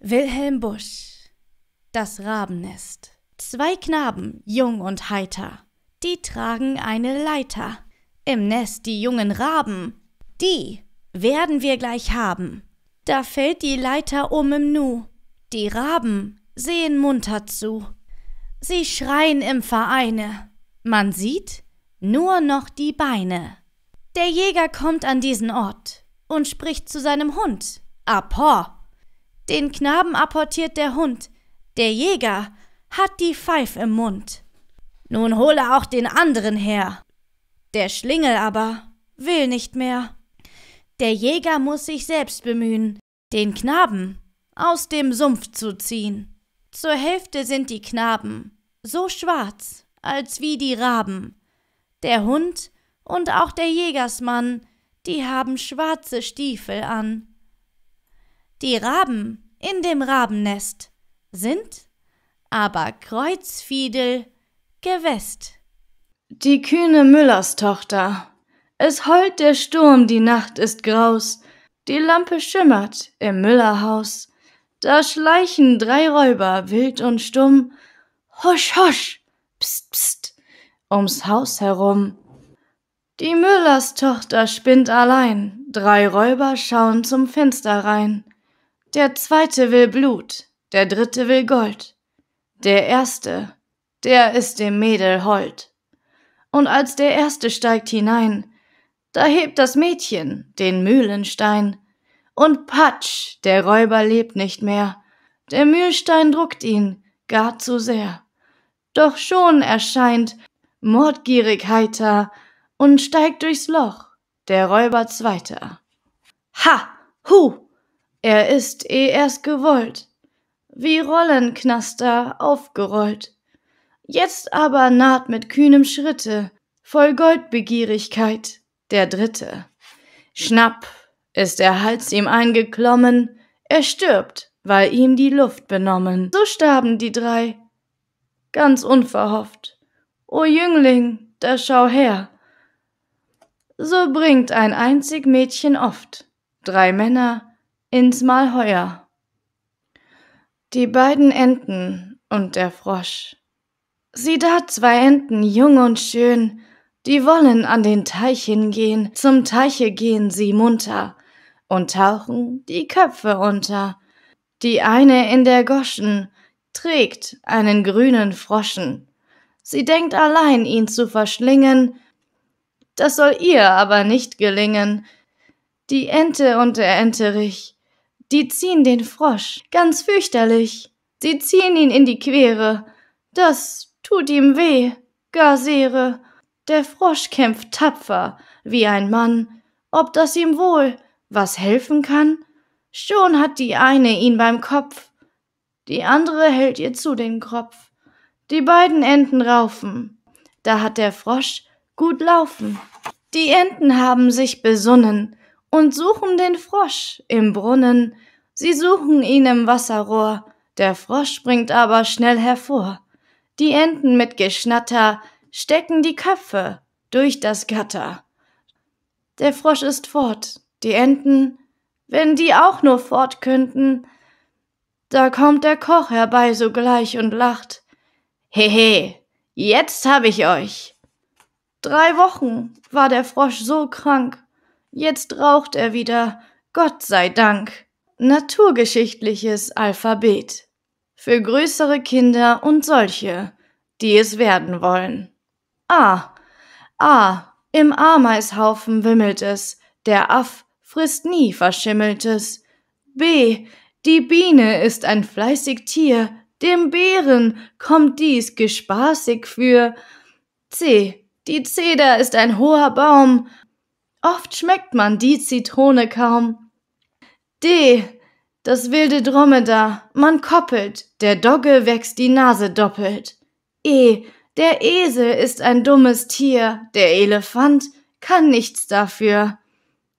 Wilhelm Busch Das Rabennest Zwei Knaben, jung und heiter, die tragen eine Leiter. Im Nest die jungen Raben, die werden wir gleich haben. Da fällt die Leiter um im Nu, die Raben sehen munter zu. Sie schreien im Vereine, man sieht nur noch die Beine. Der Jäger kommt an diesen Ort und spricht zu seinem Hund. Apo, den Knaben apportiert der Hund, der Jäger hat die Pfeif im Mund. Nun hole auch den anderen her. Der Schlingel aber will nicht mehr. Der Jäger muß sich selbst bemühen, den Knaben aus dem Sumpf zu ziehen. Zur Hälfte sind die Knaben so schwarz als wie die Raben. Der Hund und auch der Jägersmann, die haben schwarze Stiefel an. Die Raben in dem Rabennest sind aber Kreuzfiedel gewest. Die kühne Müllerstochter. Es heult der Sturm, die Nacht ist graus, die Lampe schimmert im Müllerhaus. Da schleichen drei Räuber wild und stumm, husch, husch, pst, pst, ums Haus herum. Die Müllerstochter spinnt allein, drei Räuber schauen zum Fenster rein. Der zweite will Blut, der dritte will Gold. Der erste, der ist dem Mädel hold. Und als der erste steigt hinein, da hebt das Mädchen den Mühlenstein. Und patsch, der Räuber lebt nicht mehr. Der Mühlstein druckt ihn gar zu sehr. Doch schon erscheint mordgierig heiter und steigt durchs Loch der Räuber Zweiter. Ha! Hu! Er ist eh erst gewollt, wie Rollenknaster aufgerollt. Jetzt aber naht mit kühnem Schritte, voll Goldbegierigkeit, der Dritte. Schnapp ist der Hals ihm eingeklommen, er stirbt, weil ihm die Luft benommen. So starben die drei, ganz unverhofft. O Jüngling, da schau her. So bringt ein einzig Mädchen oft drei Männer ins Malheuer. Die beiden Enten und der Frosch. Sieh da zwei Enten, jung und schön, die wollen an den Teich hingehen, zum Teiche gehen sie munter und tauchen die Köpfe unter. Die eine in der Goschen trägt einen grünen Froschen. Sie denkt allein, ihn zu verschlingen, das soll ihr aber nicht gelingen. Die Ente und der Enterich die ziehen den Frosch, ganz fürchterlich. Sie ziehen ihn in die Quere, das tut ihm weh, gar sehre. Der Frosch kämpft tapfer, wie ein Mann, ob das ihm wohl was helfen kann? Schon hat die eine ihn beim Kopf, die andere hält ihr zu den Kropf. Die beiden Enten raufen, da hat der Frosch gut laufen. Die Enten haben sich besonnen, und suchen den Frosch im Brunnen, sie suchen ihn im Wasserrohr, der Frosch springt aber schnell hervor. Die Enten mit Geschnatter stecken die Köpfe durch das Gatter. Der Frosch ist fort, die Enten, wenn die auch nur fort könnten, da kommt der Koch herbei sogleich und lacht. Hehe, jetzt hab ich euch. Drei Wochen war der Frosch so krank, Jetzt raucht er wieder, Gott sei Dank. Naturgeschichtliches Alphabet. Für größere Kinder und solche, die es werden wollen. A. Ah, A. Ah, Im Ameishaufen wimmelt es, der Aff frisst nie Verschimmeltes. B. Die Biene ist ein fleißig Tier, dem Bären kommt dies gespaßig für. C. Die Zeder ist ein hoher Baum, Oft schmeckt man die Zitrone kaum. D. Das wilde Dromedar, man koppelt, der Dogge wächst die Nase doppelt. E. Der Esel ist ein dummes Tier, der Elefant kann nichts dafür.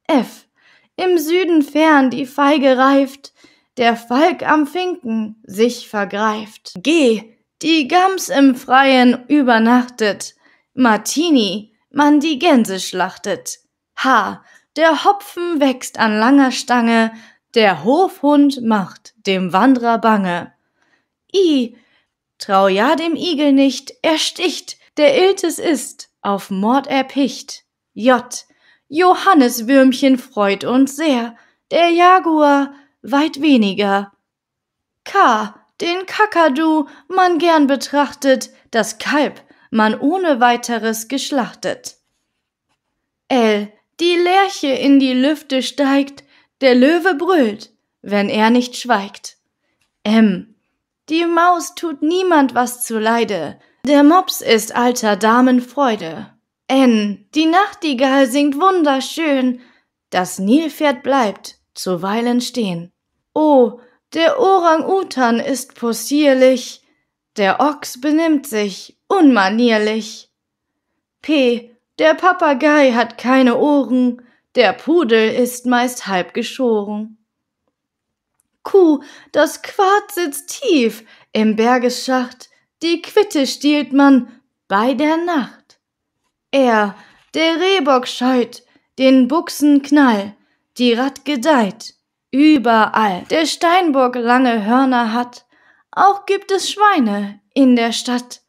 F. Im Süden fern die Feige reift, der Falk am Finken sich vergreift. G. Die Gams im Freien übernachtet, Martini, man die Gänse schlachtet. H. Der Hopfen wächst an langer Stange, der Hofhund macht dem Wanderer bange. I. Trau ja dem Igel nicht, er sticht, der Iltes ist, auf Mord erpicht. J. Johanneswürmchen freut uns sehr, der Jaguar weit weniger. K. Den Kakadu man gern betrachtet, das Kalb man ohne weiteres geschlachtet. L. Die Lerche in die Lüfte steigt, der Löwe brüllt, wenn er nicht schweigt. M. Die Maus tut niemand was zuleide, der Mops ist alter Damen Freude. N. Die Nachtigall singt wunderschön, das Nilpferd bleibt zuweilen stehen. O. Der Orang-Utan ist possierlich, der Ochs benimmt sich unmanierlich. P. Der Papagei hat keine Ohren, der Pudel ist meist halb geschoren. Kuh, das Quart sitzt tief im Bergesschacht, die Quitte stiehlt man bei der Nacht. Er, der Rehbock scheut den Buchsenknall, die Rad gedeiht überall. Der Steinbock lange Hörner hat, auch gibt es Schweine in der Stadt.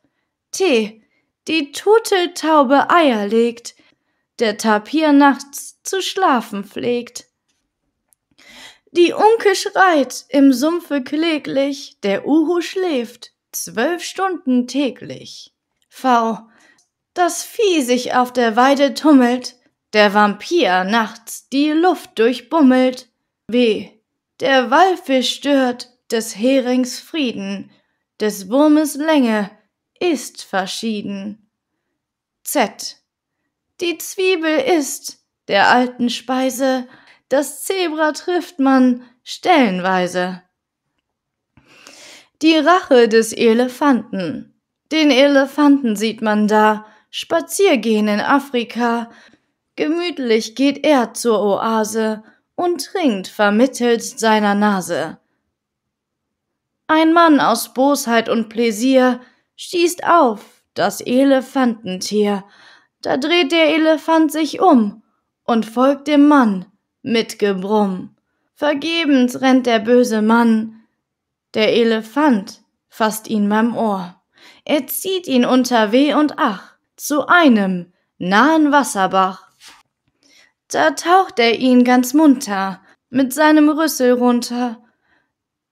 Tee, die Turteltaube Eier legt, der Tapir nachts zu schlafen pflegt. Die Unke schreit im Sumpfe kläglich, der Uhu schläft zwölf Stunden täglich. V. Das Vieh sich auf der Weide tummelt, der Vampir nachts die Luft durchbummelt. W. Der Wallfisch stört des Herings Frieden, des Wurmes Länge, ist verschieden. Z. Die Zwiebel ist der alten Speise, das Zebra trifft man stellenweise. Die Rache des Elefanten. Den Elefanten sieht man da, spaziergehen in Afrika. Gemütlich geht er zur Oase und trinkt vermittels seiner Nase. Ein Mann aus Bosheit und Pläsier schießt auf, das Elefantentier. Da dreht der Elefant sich um und folgt dem Mann mit Gebrumm. Vergebens rennt der böse Mann. Der Elefant fasst ihn beim Ohr. Er zieht ihn unter Weh und Ach zu einem nahen Wasserbach. Da taucht er ihn ganz munter mit seinem Rüssel runter.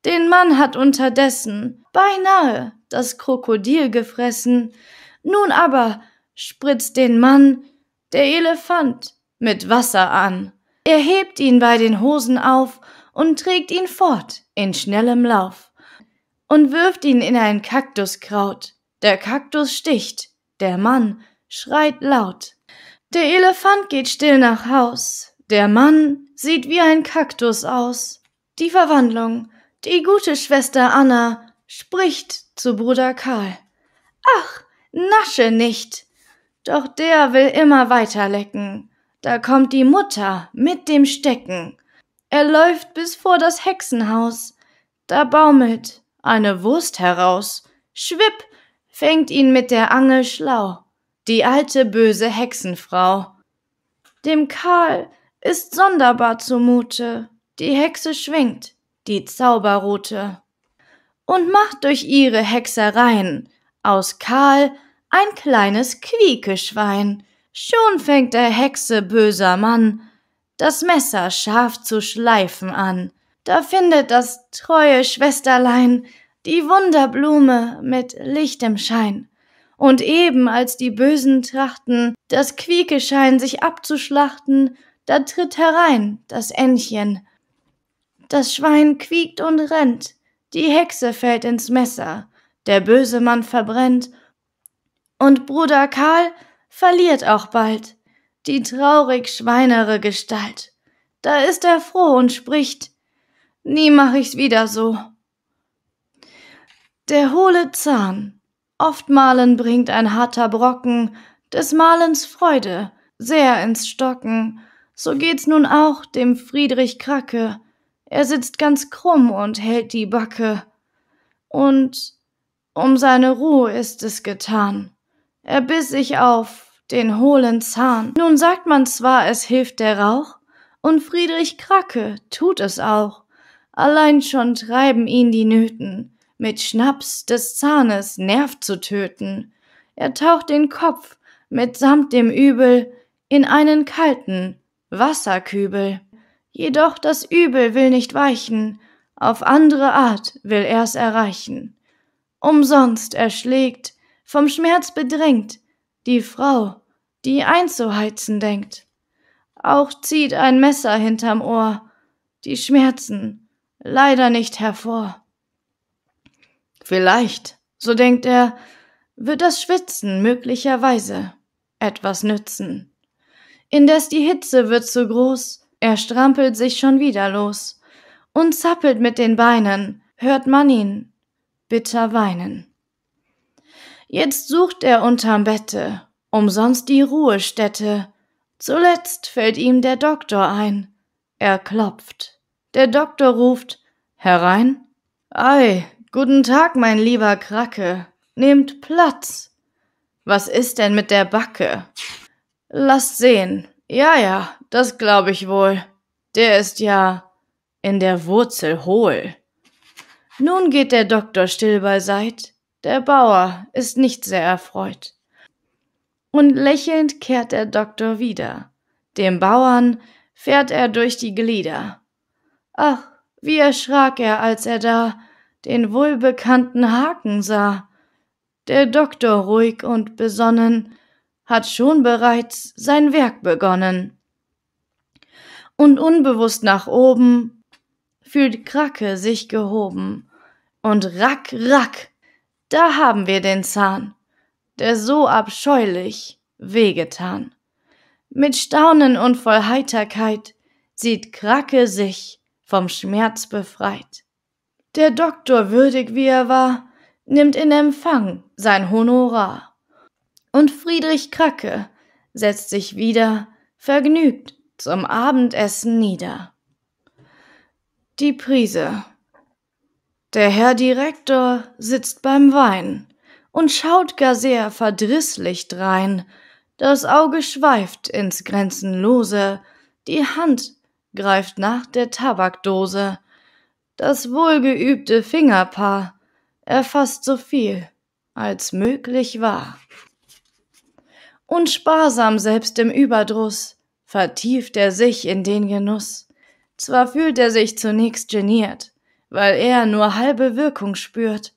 Den Mann hat unterdessen beinahe das Krokodil gefressen. Nun aber spritzt den Mann, der Elefant, mit Wasser an. Er hebt ihn bei den Hosen auf und trägt ihn fort in schnellem Lauf und wirft ihn in ein Kaktuskraut. Der Kaktus sticht, der Mann schreit laut. Der Elefant geht still nach Haus, der Mann sieht wie ein Kaktus aus. Die Verwandlung, die gute Schwester Anna spricht zu Bruder Karl. Ach, nasche nicht! Doch der will immer weiter lecken. Da kommt die Mutter mit dem Stecken. Er läuft bis vor das Hexenhaus. Da baumelt eine Wurst heraus. Schwipp, fängt ihn mit der Angel schlau. Die alte böse Hexenfrau. Dem Karl ist sonderbar zumute. Die Hexe schwingt die Zauberrute und macht durch ihre Hexereien aus Karl ein kleines Quiekeschwein. Schon fängt der Hexe böser Mann das Messer scharf zu schleifen an. Da findet das treue Schwesterlein die Wunderblume mit lichtem Schein. Und eben als die Bösen trachten, das Quiekeschein sich abzuschlachten, da tritt herein das Entchen. Das Schwein quiekt und rennt, die Hexe fällt ins Messer, der böse Mann verbrennt, und Bruder Karl verliert auch bald die traurig schweinere Gestalt. Da ist er froh und spricht, nie mach ich's wieder so. Der hohle Zahn, oft malen bringt ein harter Brocken des Malens Freude sehr ins Stocken, so geht's nun auch dem Friedrich Kracke, er sitzt ganz krumm und hält die Backe. Und um seine Ruhe ist es getan. Er biss sich auf den hohlen Zahn. Nun sagt man zwar, es hilft der Rauch, und Friedrich Kracke tut es auch. Allein schon treiben ihn die Nöten, mit Schnaps des Zahnes Nerv zu töten. Er taucht den Kopf mitsamt dem Übel in einen kalten Wasserkübel. Jedoch das Übel will nicht weichen, auf andere Art will er's erreichen. Umsonst erschlägt, vom Schmerz bedrängt, die Frau, die einzuheizen denkt. Auch zieht ein Messer hinterm Ohr, die Schmerzen leider nicht hervor. Vielleicht, so denkt er, wird das Schwitzen möglicherweise etwas nützen. Indes die Hitze wird zu groß, er strampelt sich schon wieder los und zappelt mit den Beinen, hört man ihn bitter weinen. Jetzt sucht er unterm Bette umsonst die Ruhestätte. Zuletzt fällt ihm der Doktor ein. Er klopft. Der Doktor ruft herein. Ei, guten Tag, mein lieber Kracke. Nehmt Platz. Was ist denn mit der Backe? Lasst sehen, ja, ja, das glaube ich wohl. Der ist ja in der Wurzel hohl. Nun geht der Doktor still beiseit, der Bauer ist nicht sehr erfreut. Und lächelnd kehrt der Doktor wieder, dem Bauern fährt er durch die Glieder. Ach, wie erschrak er, als er da den wohlbekannten Haken sah. Der Doktor ruhig und besonnen hat schon bereits sein Werk begonnen. Und unbewusst nach oben fühlt Kracke sich gehoben. Und rack, rack, da haben wir den Zahn, der so abscheulich wehgetan. Mit Staunen und voll Heiterkeit sieht Kracke sich vom Schmerz befreit. Der Doktor würdig wie er war, nimmt in Empfang sein Honorar und Friedrich Kracke setzt sich wieder vergnügt zum Abendessen nieder. Die Prise. Der Herr Direktor sitzt beim Wein und schaut gar sehr verdrießlich drein. Das Auge schweift ins Grenzenlose, die Hand greift nach der Tabakdose. Das wohlgeübte Fingerpaar erfasst so viel, als möglich war und sparsam selbst im Überdruss, vertieft er sich in den Genuss. Zwar fühlt er sich zunächst geniert, weil er nur halbe Wirkung spürt,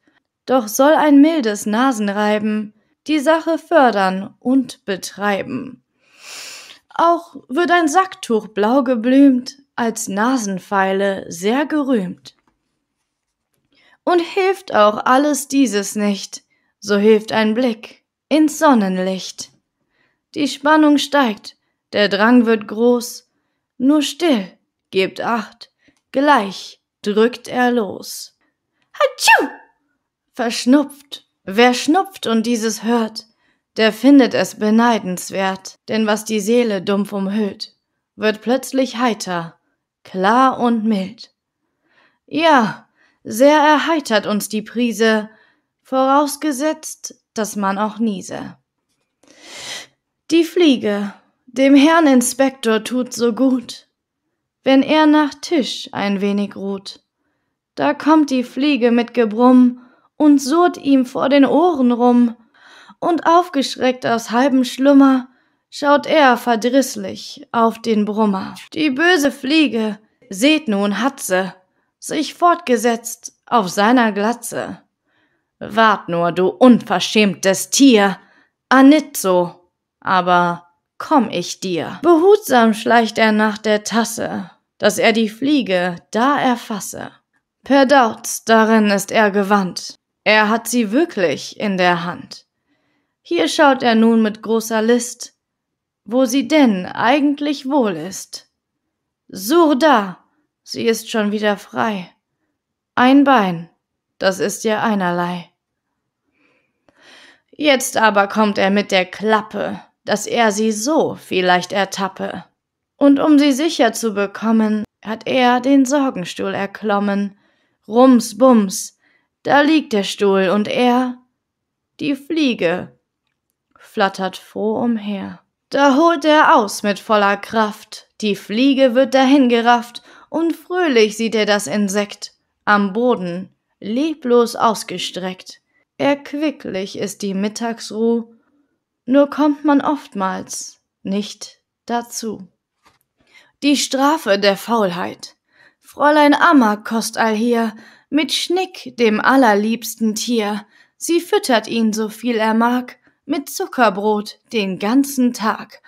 doch soll ein mildes Nasenreiben die Sache fördern und betreiben. Auch wird ein Sacktuch blau geblümt, als Nasenpfeile sehr gerühmt. Und hilft auch alles dieses nicht, so hilft ein Blick ins Sonnenlicht. Die Spannung steigt, der Drang wird groß. Nur still, gebt acht, gleich drückt er los. Hatschu! Verschnupft. Wer schnupft und dieses hört, der findet es beneidenswert, denn was die Seele dumpf umhüllt, wird plötzlich heiter, klar und mild. Ja, sehr erheitert uns die Prise, vorausgesetzt, dass man auch niese. Die Fliege, dem Herrn Inspektor tut so gut, wenn er nach Tisch ein wenig ruht. Da kommt die Fliege mit Gebrumm und surrt ihm vor den Ohren rum, und aufgeschreckt aus halbem Schlummer schaut er verdrisslich auf den Brummer. Die böse Fliege, seht nun, hat sie sich fortgesetzt auf seiner Glatze. Wart nur, du unverschämtes Tier, Anitzo, aber komm ich dir. Behutsam schleicht er nach der Tasse, dass er die Fliege da erfasse. Perdaut, darin ist er gewandt, er hat sie wirklich in der Hand. Hier schaut er nun mit großer List, wo sie denn eigentlich wohl ist. Surda, sie ist schon wieder frei. Ein Bein, das ist ihr einerlei. Jetzt aber kommt er mit der Klappe, dass er sie so vielleicht ertappe. Und um sie sicher zu bekommen, hat er den Sorgenstuhl erklommen. Rums, bums, da liegt der Stuhl und er, die Fliege, flattert froh umher. Da holt er aus mit voller Kraft, die Fliege wird dahingerafft und fröhlich sieht er das Insekt am Boden, leblos ausgestreckt. Erquicklich ist die Mittagsruh nur kommt man oftmals nicht dazu. Die Strafe der Faulheit. Fräulein Amma kost allhier, mit Schnick, dem allerliebsten Tier, sie füttert ihn so viel er mag, mit Zuckerbrot den ganzen Tag,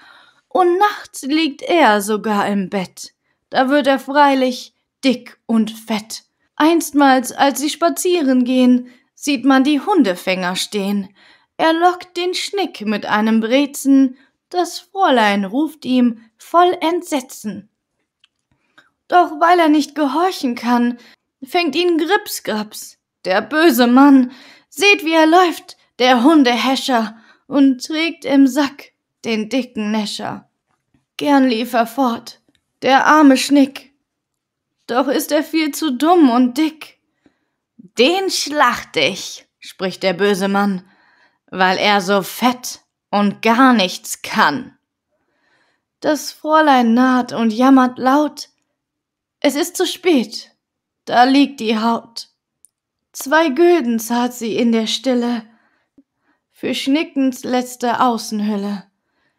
und nachts liegt er sogar im Bett, da wird er freilich dick und fett. Einstmals, als sie spazieren gehen, sieht man die Hundefänger stehen, er lockt den Schnick mit einem Brezen, das Fräulein ruft ihm voll Entsetzen. Doch weil er nicht gehorchen kann, fängt ihn Gripsgraps, der böse Mann, seht wie er läuft, der Hundehäscher, und trägt im Sack den dicken Näscher. Gern lief er fort, der arme Schnick. Doch ist er viel zu dumm und dick. Den schlacht ich, spricht der böse Mann, weil er so fett und gar nichts kann. Das Fräulein naht und jammert laut. Es ist zu spät, da liegt die Haut. Zwei Gülden zahlt sie in der Stille für Schnickens letzte Außenhülle.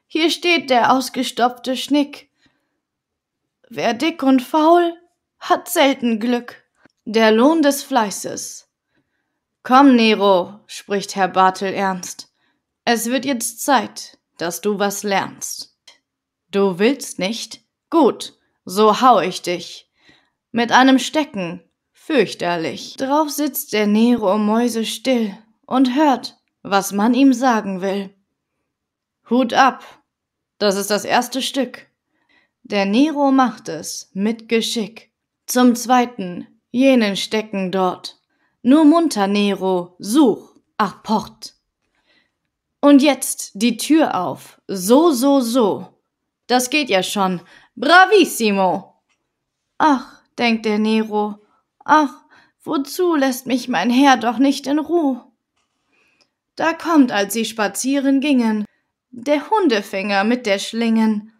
Hier steht der ausgestopfte Schnick. Wer dick und faul, hat selten Glück. Der Lohn des Fleißes Komm, Nero, spricht Herr Bartel ernst. Es wird jetzt Zeit, dass du was lernst. Du willst nicht? Gut, so hau ich dich. Mit einem Stecken, fürchterlich. Drauf sitzt der Nero Mäuse still und hört, was man ihm sagen will. Hut ab! Das ist das erste Stück. Der Nero macht es mit Geschick. Zum zweiten, jenen stecken dort. Nur munter, Nero, such, ach Port. Und jetzt die Tür auf, so, so, so. Das geht ja schon, bravissimo. Ach, denkt der Nero, ach, wozu lässt mich mein Herr doch nicht in Ruhe? Da kommt, als sie spazieren gingen, der Hundefinger mit der Schlingen.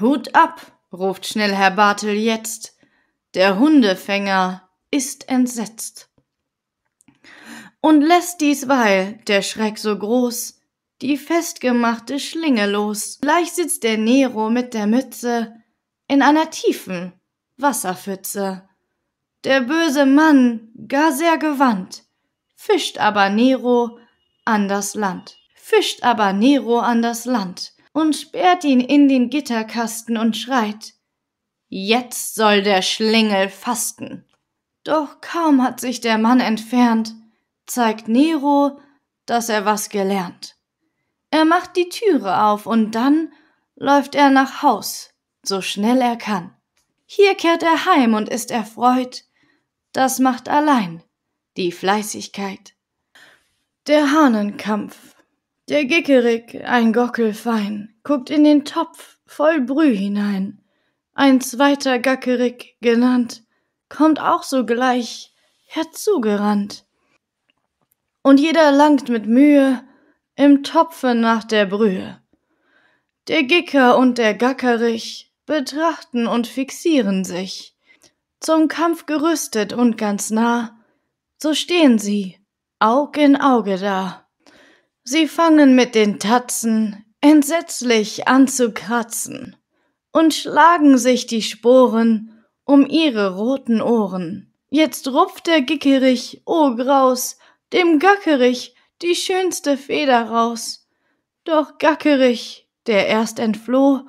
Hut ab, ruft schnell Herr Bartel jetzt, der Hundefänger ist entsetzt und lässt diesweil, der Schreck so groß, die festgemachte Schlinge los. Gleich sitzt der Nero mit der Mütze in einer tiefen Wasserpfütze. Der böse Mann, gar sehr gewandt, fischt aber Nero an das Land, fischt aber Nero an das Land und sperrt ihn in den Gitterkasten und schreit, Jetzt soll der Schlingel fasten. Doch kaum hat sich der Mann entfernt, zeigt Nero, dass er was gelernt. Er macht die Türe auf und dann läuft er nach Haus, so schnell er kann. Hier kehrt er heim und ist erfreut. Das macht allein die Fleißigkeit. Der Hahnenkampf. Der Gickerig, ein Gockel fein, guckt in den Topf voll Brüh hinein. Ein zweiter Gackerig genannt, kommt auch sogleich herzugerannt und jeder langt mit Mühe im Topfe nach der Brühe. Der Gicker und der Gackerich betrachten und fixieren sich. Zum Kampf gerüstet und ganz nah, so stehen sie, Aug in Auge da. Sie fangen mit den Tatzen entsetzlich an zu kratzen und schlagen sich die Sporen um ihre roten Ohren. Jetzt rupft der Gickerich, o oh Graus, dem Gackerich die schönste Feder raus. Doch Gackerich, der erst entfloh,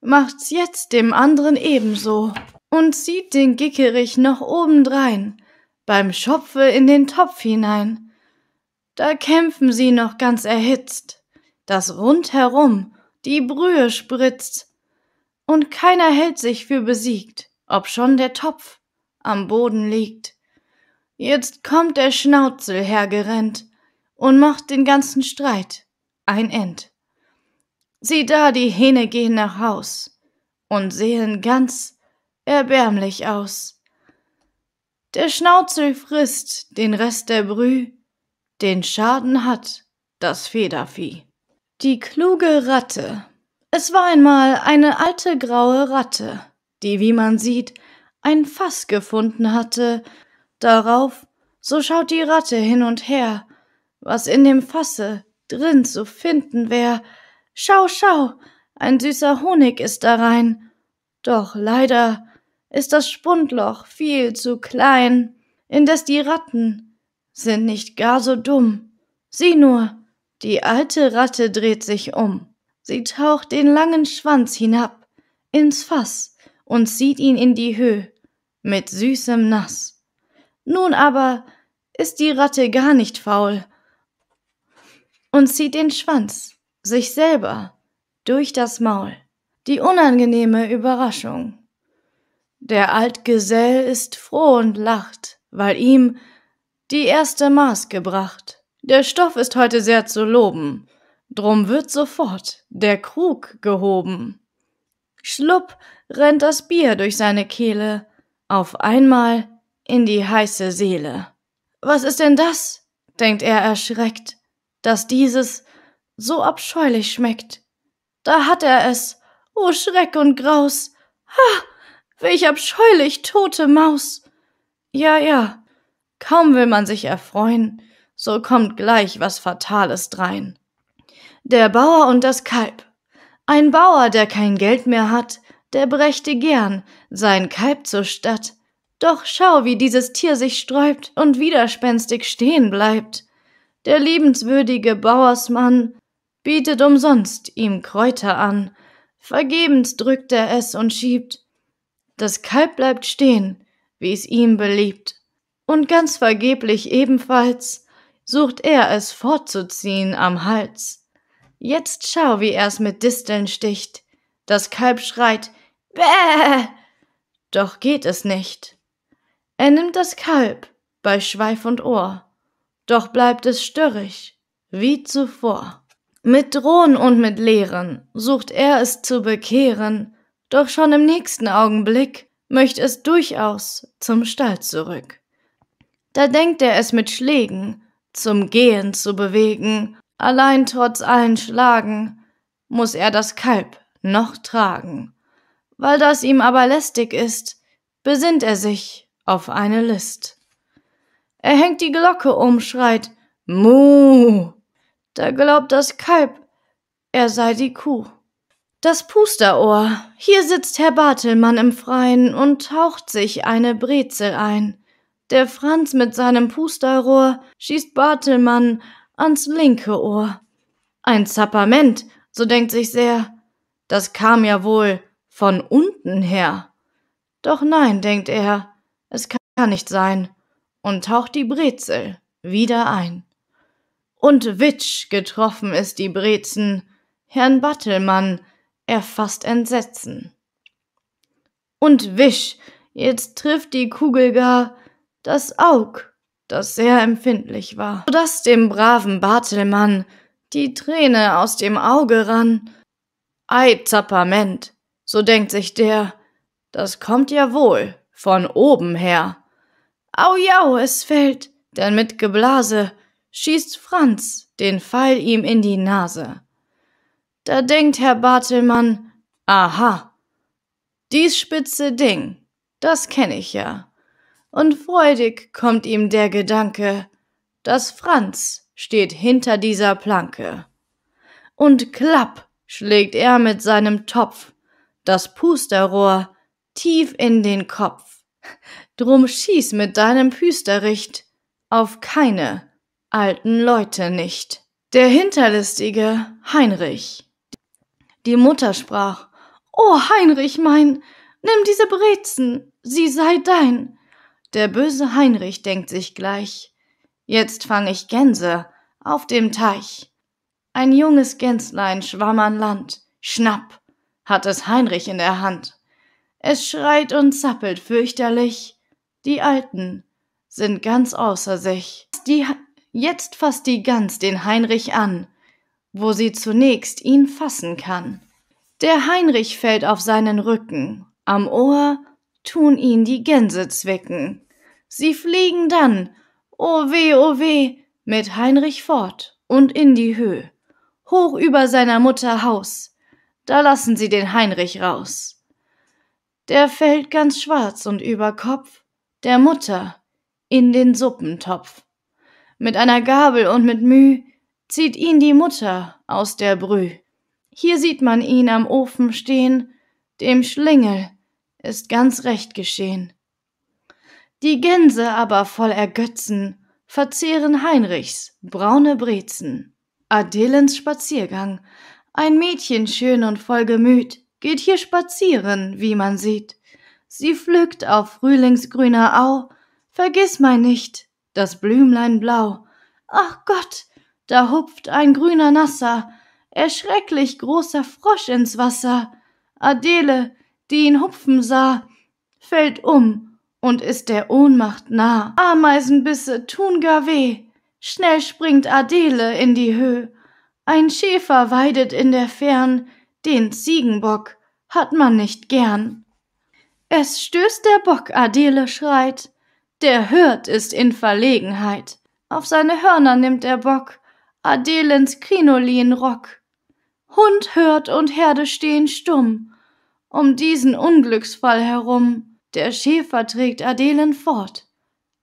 macht's jetzt dem anderen ebenso und zieht den Gickerich noch obendrein, beim Schopfe in den Topf hinein. Da kämpfen sie noch ganz erhitzt, dass rundherum die Brühe spritzt, und keiner hält sich für besiegt, obschon der Topf am Boden liegt. Jetzt kommt der Schnauzel hergerennt und macht den ganzen Streit ein End. Sieh da, die Hähne gehen nach Haus und sehen ganz erbärmlich aus. Der Schnauzel frisst den Rest der Brüh, den Schaden hat das Federvieh. Die kluge Ratte. Es war einmal eine alte graue Ratte, die, wie man sieht, ein Fass gefunden hatte Darauf, so schaut die Ratte hin und her, was in dem Fasse drin zu finden wär. Schau, schau, ein süßer Honig ist darein. Doch leider ist das Spundloch viel zu klein, indes die Ratten sind nicht gar so dumm. Sieh nur, die alte Ratte dreht sich um. Sie taucht den langen Schwanz hinab ins Fass und zieht ihn in die Höhe mit süßem Nass. Nun aber ist die Ratte gar nicht faul und zieht den Schwanz sich selber durch das Maul. Die unangenehme Überraschung. Der Altgesell ist froh und lacht, weil ihm die erste Maß gebracht. Der Stoff ist heute sehr zu loben, drum wird sofort der Krug gehoben. Schlupp rennt das Bier durch seine Kehle, auf einmal in die heiße Seele. Was ist denn das? denkt er erschreckt, dass dieses so abscheulich schmeckt. Da hat er es. O oh Schreck und Graus. Ha! Welch abscheulich tote Maus. Ja, ja. Kaum will man sich erfreuen, so kommt gleich was Fatales drein. Der Bauer und das Kalb. Ein Bauer, der kein Geld mehr hat, der brächte gern sein Kalb zur Stadt. Doch schau, wie dieses Tier sich sträubt und widerspenstig stehen bleibt. Der liebenswürdige Bauersmann bietet umsonst ihm Kräuter an. Vergebens drückt er es und schiebt. Das Kalb bleibt stehen, wie es ihm beliebt. Und ganz vergeblich ebenfalls sucht er es fortzuziehen am Hals. Jetzt schau, wie er's mit Disteln sticht. Das Kalb schreit, Bäh! Doch geht es nicht. Er nimmt das Kalb bei Schweif und Ohr, doch bleibt es störrig wie zuvor. Mit Drohen und mit Lehren sucht er es zu bekehren, doch schon im nächsten Augenblick möchte es durchaus zum Stall zurück. Da denkt er es mit Schlägen zum Gehen zu bewegen, allein trotz allen Schlagen muss er das Kalb noch tragen. Weil das ihm aber lästig ist, besinnt er sich auf eine List. Er hängt die Glocke um, schreit Mu. Da glaubt das Kalb, er sei die Kuh. Das Pusterohr. Hier sitzt Herr Bartelmann im Freien und taucht sich eine Brezel ein. Der Franz mit seinem Pusterrohr schießt Bartelmann ans linke Ohr. Ein Zapperment, so denkt sich sehr. Das kam ja wohl von unten her. Doch nein, denkt er, es kann nicht sein, und taucht die Brezel wieder ein. Und witsch getroffen ist die Brezen, Herrn Battelmann, er Entsetzen. Und wisch, jetzt trifft die Kugel gar das Aug, das sehr empfindlich war, sodass dem braven Bartelmann die Träne aus dem Auge rann. Ei, Zapperment, so denkt sich der, das kommt ja wohl, von oben her. Au jau, es fällt, denn mit Geblase schießt Franz den Pfeil ihm in die Nase. Da denkt Herr Bartelmann, aha, dies spitze Ding, das kenn ich ja. Und freudig kommt ihm der Gedanke, dass Franz steht hinter dieser Planke. Und klapp schlägt er mit seinem Topf das Pusterrohr tief in den Kopf. Drum schieß mit deinem Püsterricht auf keine alten Leute nicht. Der hinterlistige Heinrich. Die Mutter sprach, O Heinrich mein, nimm diese Brezen, sie sei dein. Der böse Heinrich denkt sich gleich, jetzt fang ich Gänse auf dem Teich. Ein junges Gänslein schwamm an Land, schnapp, hat es Heinrich in der Hand. Es schreit und zappelt fürchterlich. Die Alten sind ganz außer sich. Die, jetzt fasst die Gans den Heinrich an, wo sie zunächst ihn fassen kann. Der Heinrich fällt auf seinen Rücken, am Ohr tun ihn die Gänse zwicken. Sie fliegen dann, o oh weh, o oh weh, mit Heinrich fort und in die Höhe, hoch über seiner Mutter Haus, da lassen sie den Heinrich raus der fällt ganz schwarz und über Kopf der Mutter in den Suppentopf. Mit einer Gabel und mit Mühe zieht ihn die Mutter aus der Brüh. Hier sieht man ihn am Ofen stehen, dem Schlingel ist ganz recht geschehen. Die Gänse aber voll Ergötzen verzehren Heinrichs braune Brezen. Adelens Spaziergang, ein Mädchen schön und voll Gemüt, geht hier spazieren, wie man sieht. Sie pflückt auf frühlingsgrüner Au, vergiss mein nicht, das Blümlein blau. Ach Gott, da hupft ein grüner Nasser, erschrecklich großer Frosch ins Wasser. Adele, die ihn hupfen sah, fällt um und ist der Ohnmacht nah. Ameisenbisse tun gar weh. Schnell springt Adele in die Höhe. Ein Schäfer weidet in der Fern, den Ziegenbock hat man nicht gern. Es stößt der Bock, Adele schreit. Der Hirt ist in Verlegenheit. Auf seine Hörner nimmt der Bock Adelens Krinolinrock. Hund, Hirt und Herde stehen stumm um diesen Unglücksfall herum. Der Schäfer trägt Adelen fort.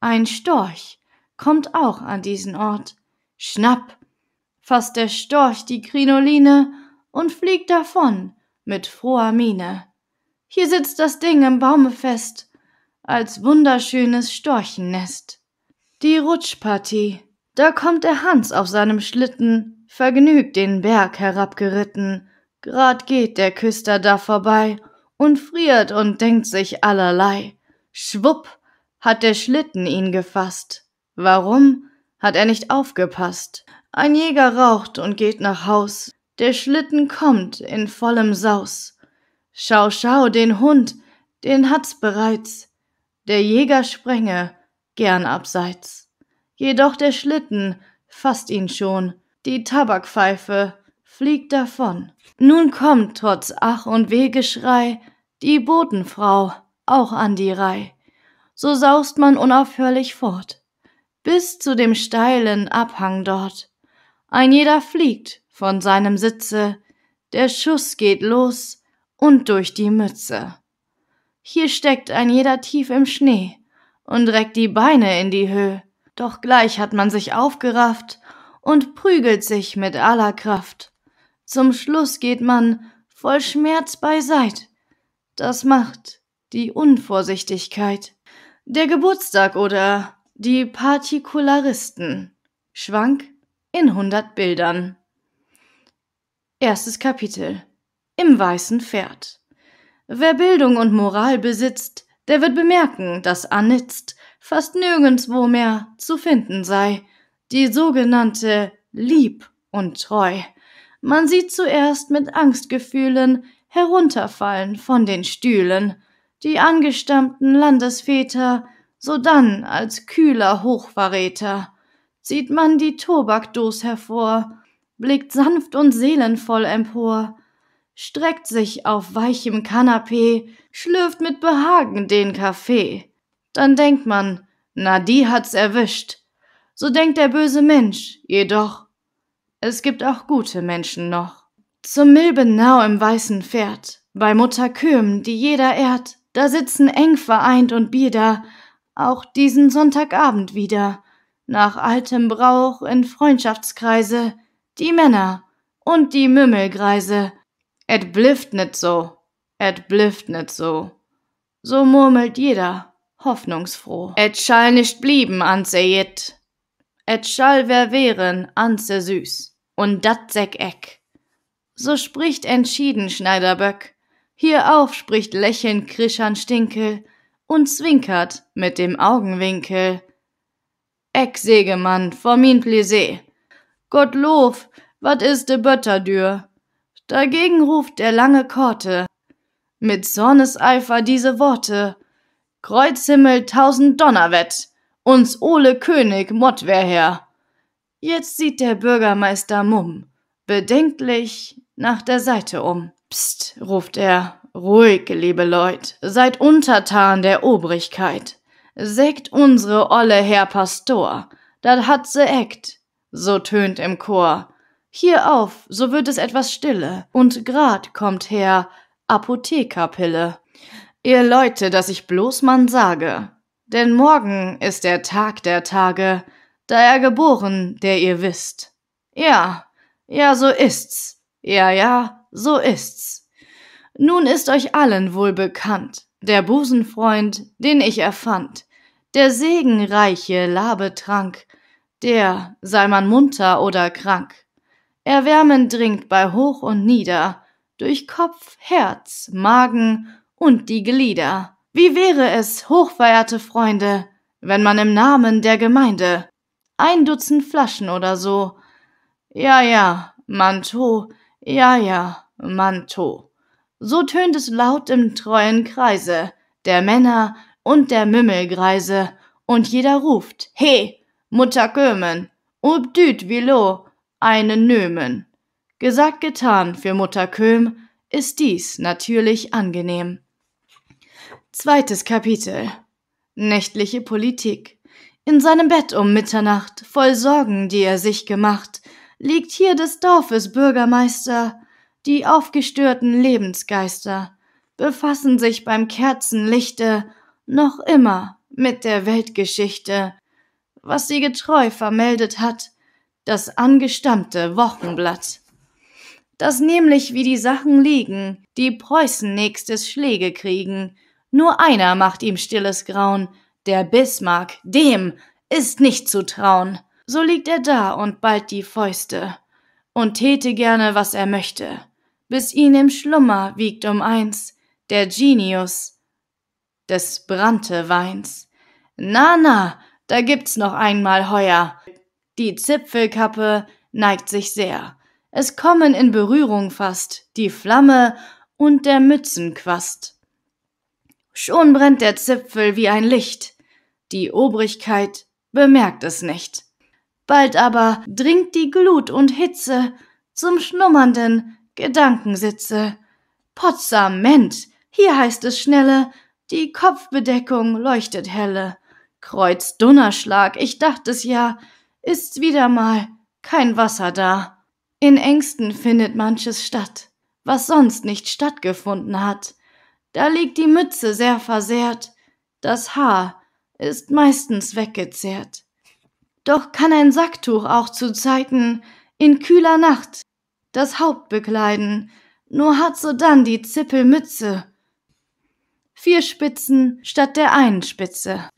Ein Storch kommt auch an diesen Ort. Schnapp! Fasst der Storch die Krinoline und fliegt davon mit froher Miene. Hier sitzt das Ding im Baume fest, als wunderschönes Storchennest. Die Rutschpartie. Da kommt der Hans auf seinem Schlitten, vergnügt den Berg herabgeritten. Grad geht der Küster da vorbei und friert und denkt sich allerlei. Schwupp hat der Schlitten ihn gefasst. Warum hat er nicht aufgepasst? Ein Jäger raucht und geht nach Haus. Der Schlitten kommt in vollem Saus. Schau, schau, den Hund, den hat's bereits. Der Jäger sprenge, gern abseits. Jedoch der Schlitten fasst ihn schon, die Tabakpfeife fliegt davon. Nun kommt trotz Ach und Wehgeschrei die Botenfrau auch an die Reih. So saust man unaufhörlich fort, bis zu dem steilen Abhang dort. Ein jeder fliegt von seinem Sitze, der Schuss geht los und durch die Mütze. Hier steckt ein jeder tief im Schnee und reckt die Beine in die Höhe, doch gleich hat man sich aufgerafft und prügelt sich mit aller Kraft. Zum Schluss geht man voll Schmerz beiseit. Das macht die Unvorsichtigkeit. Der Geburtstag oder die Partikularisten. Schwank in hundert Bildern. Erstes Kapitel Im weißen Pferd Wer Bildung und Moral besitzt, der wird bemerken, dass Anitzt fast nirgendswo mehr zu finden sei, die sogenannte Lieb und Treu. Man sieht zuerst mit Angstgefühlen herunterfallen von den Stühlen, die angestammten Landesväter, sodann als kühler Hochverräter, zieht man die Tobakdos hervor, blickt sanft und seelenvoll empor, streckt sich auf weichem Kanapee, schlürft mit Behagen den Kaffee. Dann denkt man, na die hat's erwischt. So denkt der böse Mensch, jedoch, es gibt auch gute Menschen noch. Zum Milbenau im weißen Pferd, bei Mutter Köhm, die jeder ehrt, da sitzen eng vereint und bieder, auch diesen Sonntagabend wieder, nach altem Brauch in Freundschaftskreise, die Männer und die Mümmelgreise. Et blifft net so, et blifft net so. So murmelt jeder, hoffnungsfroh. Et schall nicht blieben, jit. Et schall wer wären, anse süß. Und dat seck eck. So spricht entschieden Schneiderböck. Hierauf spricht lächelnd Krischan Stinkel und zwinkert mit dem Augenwinkel. Eck Segemann, vor min Plaisé. Gottlob, wat is de Bötterdür? Dagegen ruft der lange Korte mit Sonneseifer diese Worte: Kreuzhimmel tausend Donnerwett, uns Ole König Mott wär her. Jetzt sieht der Bürgermeister Mumm bedenklich nach der Seite um. Psst, ruft er, ruhig, liebe Leut, seid untertan der Obrigkeit. Sägt unsre Olle Herr Pastor, dat hat se eckt so tönt im Chor. Hier auf, so wird es etwas stille, und grad kommt her Apothekerpille. Ihr Leute, dass ich bloß man sage, denn morgen ist der Tag der Tage, da er geboren, der ihr wisst. Ja, ja, so ist's. Ja, ja, so ist's. Nun ist euch allen wohl bekannt, der Busenfreund, den ich erfand, der segenreiche Labetrank, der sei man munter oder krank. Erwärmen dringt bei hoch und nieder, durch Kopf, Herz, Magen und die Glieder. Wie wäre es, hochverehrte Freunde, wenn man im Namen der Gemeinde ein Dutzend Flaschen oder so, ja, ja, Manto, ja, ja, Manto. So tönt es laut im treuen Kreise der Männer und der Mümmelgreise, und jeder ruft, he, Mutter Gömen, ob düt wie lo, einen nömen. Gesagt getan für Mutter Köhm ist dies natürlich angenehm. Zweites Kapitel Nächtliche Politik. In seinem Bett um Mitternacht, voll Sorgen, die er sich gemacht, liegt hier des Dorfes Bürgermeister. Die aufgestörten Lebensgeister befassen sich beim Kerzenlichte noch immer mit der Weltgeschichte was sie getreu vermeldet hat, das angestammte Wochenblatt. Dass nämlich wie die Sachen liegen, die Preußen nächstes Schläge kriegen, nur einer macht ihm stilles Grauen, der Bismarck, dem ist nicht zu trauen. So liegt er da und ballt die Fäuste und täte gerne, was er möchte, bis ihn im Schlummer wiegt um eins der Genius des Brannteweins. Na, na, da gibt's noch einmal Heuer. Die Zipfelkappe neigt sich sehr. Es kommen in Berührung fast die Flamme und der Mützenquast. Schon brennt der Zipfel wie ein Licht. Die Obrigkeit bemerkt es nicht. Bald aber dringt die Glut und Hitze zum schnummernden Gedankensitze. Potsdament, hier heißt es schnelle, die Kopfbedeckung leuchtet helle. Kreuzdunnerschlag, ich dachte es ja. Ist's wieder mal. Kein Wasser da. In Ängsten findet manches statt, was sonst nicht stattgefunden hat. Da liegt die Mütze sehr versehrt, das Haar ist meistens weggezehrt. Doch kann ein Sacktuch auch zu Zeiten in kühler Nacht das Haupt bekleiden, nur hat so dann die Zippelmütze vier Spitzen statt der einen Spitze.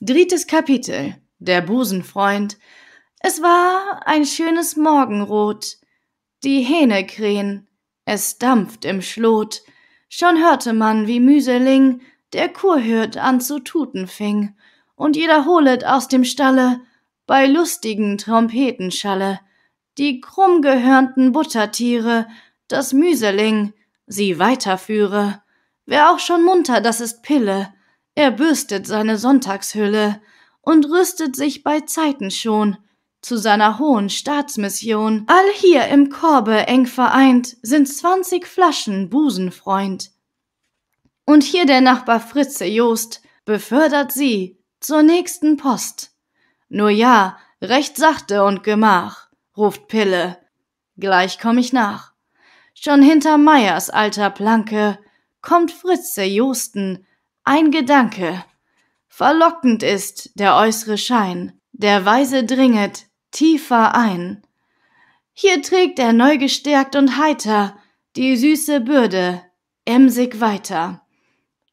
Drittes Kapitel. Der Busenfreund. Es war ein schönes Morgenrot. Die Hähne krähen. Es dampft im Schlot. Schon hörte man, wie Müseling der Kurhirt an zu tuten fing. Und jeder holet aus dem Stalle bei lustigen Trompetenschalle. Die krummgehörnten Buttertiere, das Müseling sie weiterführe. Wer auch schon munter, das ist Pille er bürstet seine Sonntagshülle und rüstet sich bei Zeiten schon zu seiner hohen Staatsmission. All hier im Korbe eng vereint sind zwanzig Flaschen Busenfreund. Und hier der Nachbar Fritze Jost befördert sie zur nächsten Post. Nur ja, recht sachte und gemach, ruft Pille. Gleich komm ich nach. Schon hinter Meyers alter Planke kommt Fritze Josten ein Gedanke. Verlockend ist der äußere Schein, der Weise dringet tiefer ein. Hier trägt er neu gestärkt und heiter die süße Bürde emsig weiter.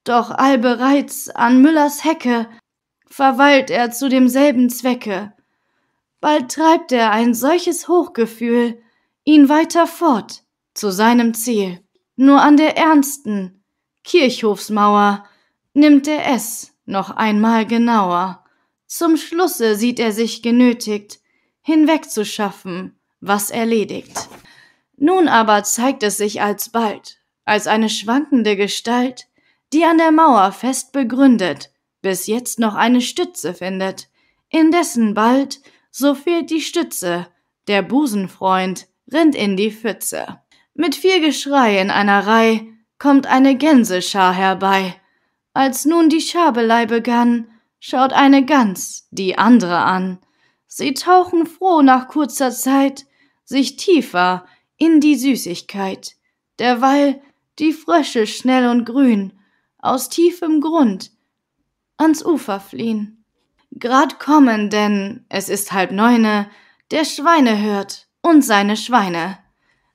Doch allbereits an Müllers Hecke verweilt er zu demselben Zwecke. Bald treibt er ein solches Hochgefühl ihn weiter fort zu seinem Ziel. Nur an der ernsten Kirchhofsmauer nimmt er es noch einmal genauer. Zum Schlusse sieht er sich genötigt, hinwegzuschaffen, was erledigt. Nun aber zeigt es sich alsbald als eine schwankende Gestalt, die an der Mauer fest begründet, bis jetzt noch eine Stütze findet, indessen bald, so fehlt die Stütze, der Busenfreund rinnt in die Pfütze. Mit viel Geschrei in einer Reihe kommt eine Gänseschar herbei, als nun die Schabelei begann, schaut eine Gans die andere an. Sie tauchen froh nach kurzer Zeit sich tiefer in die Süßigkeit, derweil die Frösche schnell und grün aus tiefem Grund ans Ufer fliehen. Grad kommen, denn es ist halb neune, der Schweine hört und seine Schweine.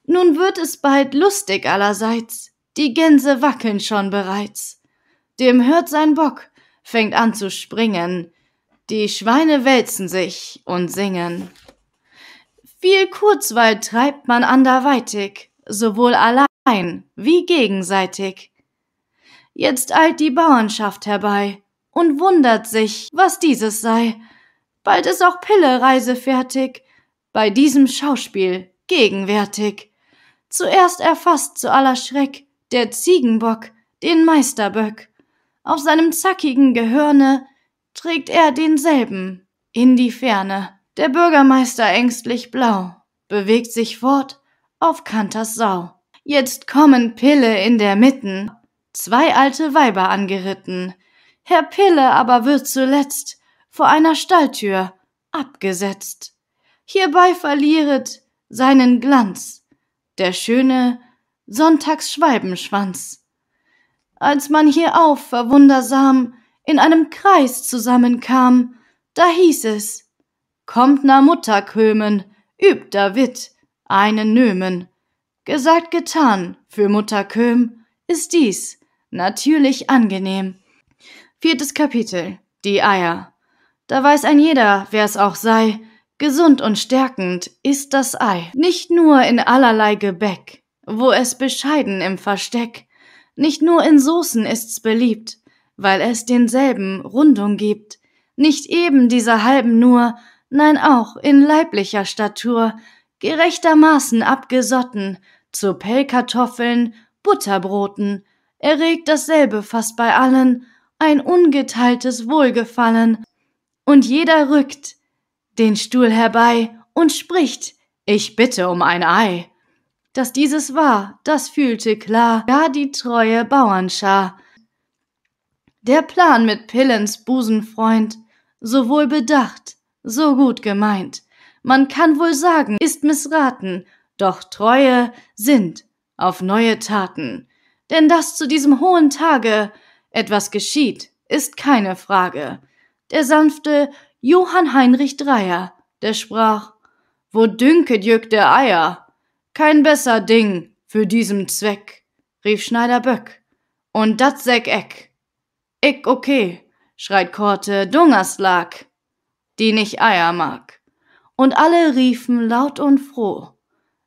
Nun wird es bald lustig allerseits, die Gänse wackeln schon bereits. Dem hört sein Bock, fängt an zu springen. Die Schweine wälzen sich und singen. Viel Kurzweil treibt man anderweitig, sowohl allein wie gegenseitig. Jetzt eilt die Bauernschaft herbei und wundert sich, was dieses sei. Bald ist auch Pille reisefertig, bei diesem Schauspiel gegenwärtig. Zuerst erfasst zu aller Schreck der Ziegenbock, den Meisterböck. Auf seinem zackigen Gehörne trägt er denselben in die Ferne. Der Bürgermeister ängstlich blau bewegt sich fort auf Kanters Sau. Jetzt kommen Pille in der Mitten, zwei alte Weiber angeritten. Herr Pille aber wird zuletzt vor einer Stalltür abgesetzt. Hierbei verlieret seinen Glanz der schöne Sonntagsschwalbenschwanz. Als man hierauf verwundersam in einem Kreis zusammenkam, da hieß es, Kommt na Mutter kömen, übt da Witt, einen Nömen. Gesagt getan, für Mutter Köm ist dies natürlich angenehm. Viertes Kapitel, die Eier. Da weiß ein jeder, wer's auch sei, gesund und stärkend ist das Ei. Nicht nur in allerlei Gebäck, wo es bescheiden im Versteck nicht nur in Soßen ist's beliebt, weil es denselben Rundung gibt. Nicht eben dieser halben nur, nein auch in leiblicher Statur, gerechtermaßen abgesotten, zu Pellkartoffeln, Butterbroten, erregt dasselbe fast bei allen ein ungeteiltes Wohlgefallen. Und jeder rückt den Stuhl herbei und spricht, ich bitte um ein Ei dass dieses war, das fühlte klar gar die treue Bauernschar. Der Plan mit Pillens Busenfreund, so wohl bedacht, so gut gemeint, man kann wohl sagen, ist missraten, doch Treue sind auf neue Taten. Denn dass zu diesem hohen Tage etwas geschieht, ist keine Frage. Der sanfte Johann Heinrich Dreier, der sprach, Wo dünket jückt der Eier? Kein besser Ding für diesem Zweck, rief Schneider Böck. Und dat säg eck. Ick okay, schreit Korte Dungerslag, die nicht Eier mag. Und alle riefen laut und froh.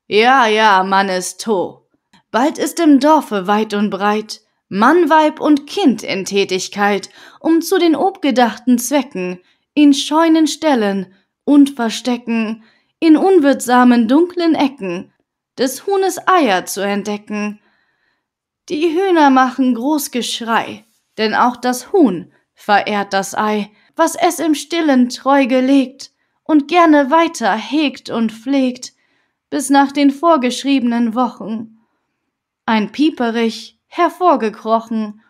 Ja, ja, Mann ist to. Bald ist im Dorfe weit und breit Mann, Weib und Kind in Tätigkeit, um zu den obgedachten Zwecken, in Scheunen stellen und verstecken, in unwirtsamen dunklen Ecken, des Huhnes Eier zu entdecken. Die Hühner machen groß Geschrei, denn auch das Huhn verehrt das Ei, was es im Stillen treu gelegt und gerne weiter hegt und pflegt, bis nach den vorgeschriebenen Wochen. Ein Pieperich hervorgekrochen,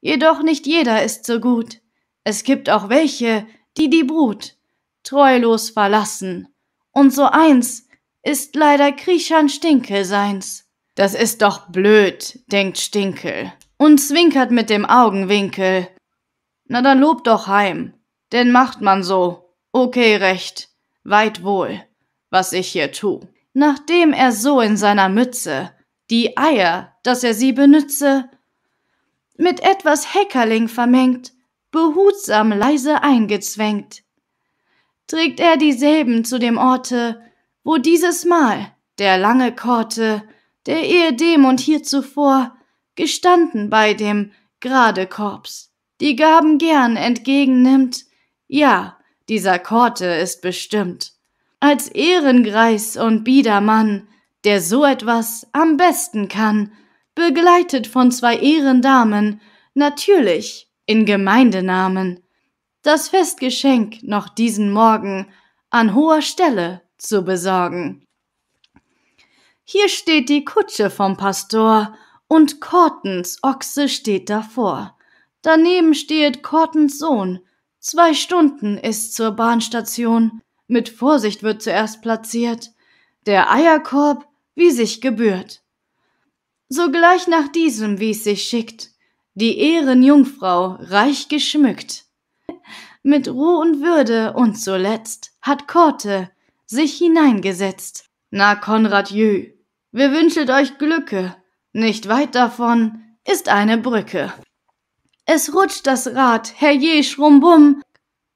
jedoch nicht jeder ist so gut. Es gibt auch welche, die die Brut treulos verlassen. Und so eins ist leider Krischan Stinkel seins. Das ist doch blöd, denkt Stinkel und zwinkert mit dem Augenwinkel. Na dann lob doch heim, denn macht man so. Okay, recht, weit wohl, was ich hier tu. Nachdem er so in seiner Mütze die Eier, dass er sie benütze, mit etwas Häckerling vermengt, behutsam leise eingezwängt. Trägt er dieselben zu dem Orte, wo dieses Mal der lange Korte, der ehedem und hier zuvor gestanden bei dem gerade Korps, die Gaben gern entgegennimmt, ja, dieser Korte ist bestimmt, als Ehrengreis und Biedermann, der so etwas am besten kann, begleitet von zwei Ehrendamen, natürlich in Gemeindenamen. Das Festgeschenk noch diesen Morgen an hoher Stelle zu besorgen. Hier steht die Kutsche vom Pastor und Cortens Ochse steht davor. Daneben steht Cortens Sohn. Zwei Stunden ist zur Bahnstation. Mit Vorsicht wird zuerst platziert. Der Eierkorb, wie sich gebührt. Sogleich nach diesem, wie es sich schickt, die Ehrenjungfrau reich geschmückt. Mit Ruhe und Würde und zuletzt hat Korte sich hineingesetzt. Na, Konrad Jü, wir wünschet euch Glücke. Nicht weit davon ist eine Brücke. Es rutscht das Rad, herrje, schrumbum,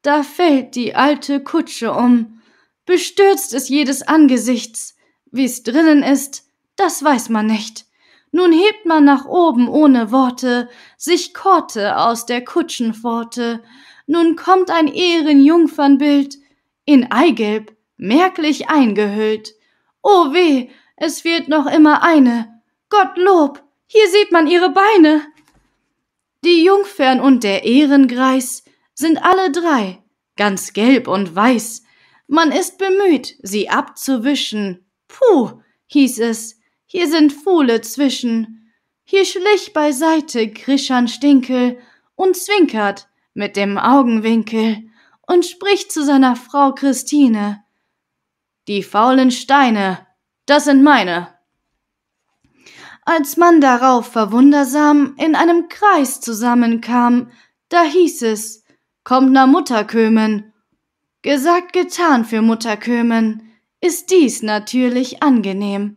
da fällt die alte Kutsche um. Bestürzt ist jedes Angesichts, wie's drinnen ist, das weiß man nicht. Nun hebt man nach oben ohne Worte, sich Korte aus der Kutschenpforte. Nun kommt ein Ehrenjungfernbild in Eigelb merklich eingehüllt. Oh weh, es fehlt noch immer eine. Gottlob, hier sieht man ihre Beine. Die Jungfern und der Ehrengreis sind alle drei, ganz gelb und weiß. Man ist bemüht, sie abzuwischen. Puh, hieß es, hier sind Fuhle zwischen. Hier schlich beiseite Krischan Stinkel und zwinkert mit dem Augenwinkel und spricht zu seiner Frau Christine. Die faulen Steine, das sind meine. Als man darauf verwundersam in einem Kreis zusammenkam, da hieß es, kommt na Mutter Kömen. Gesagt, getan für Mutter Kömen, ist dies natürlich angenehm.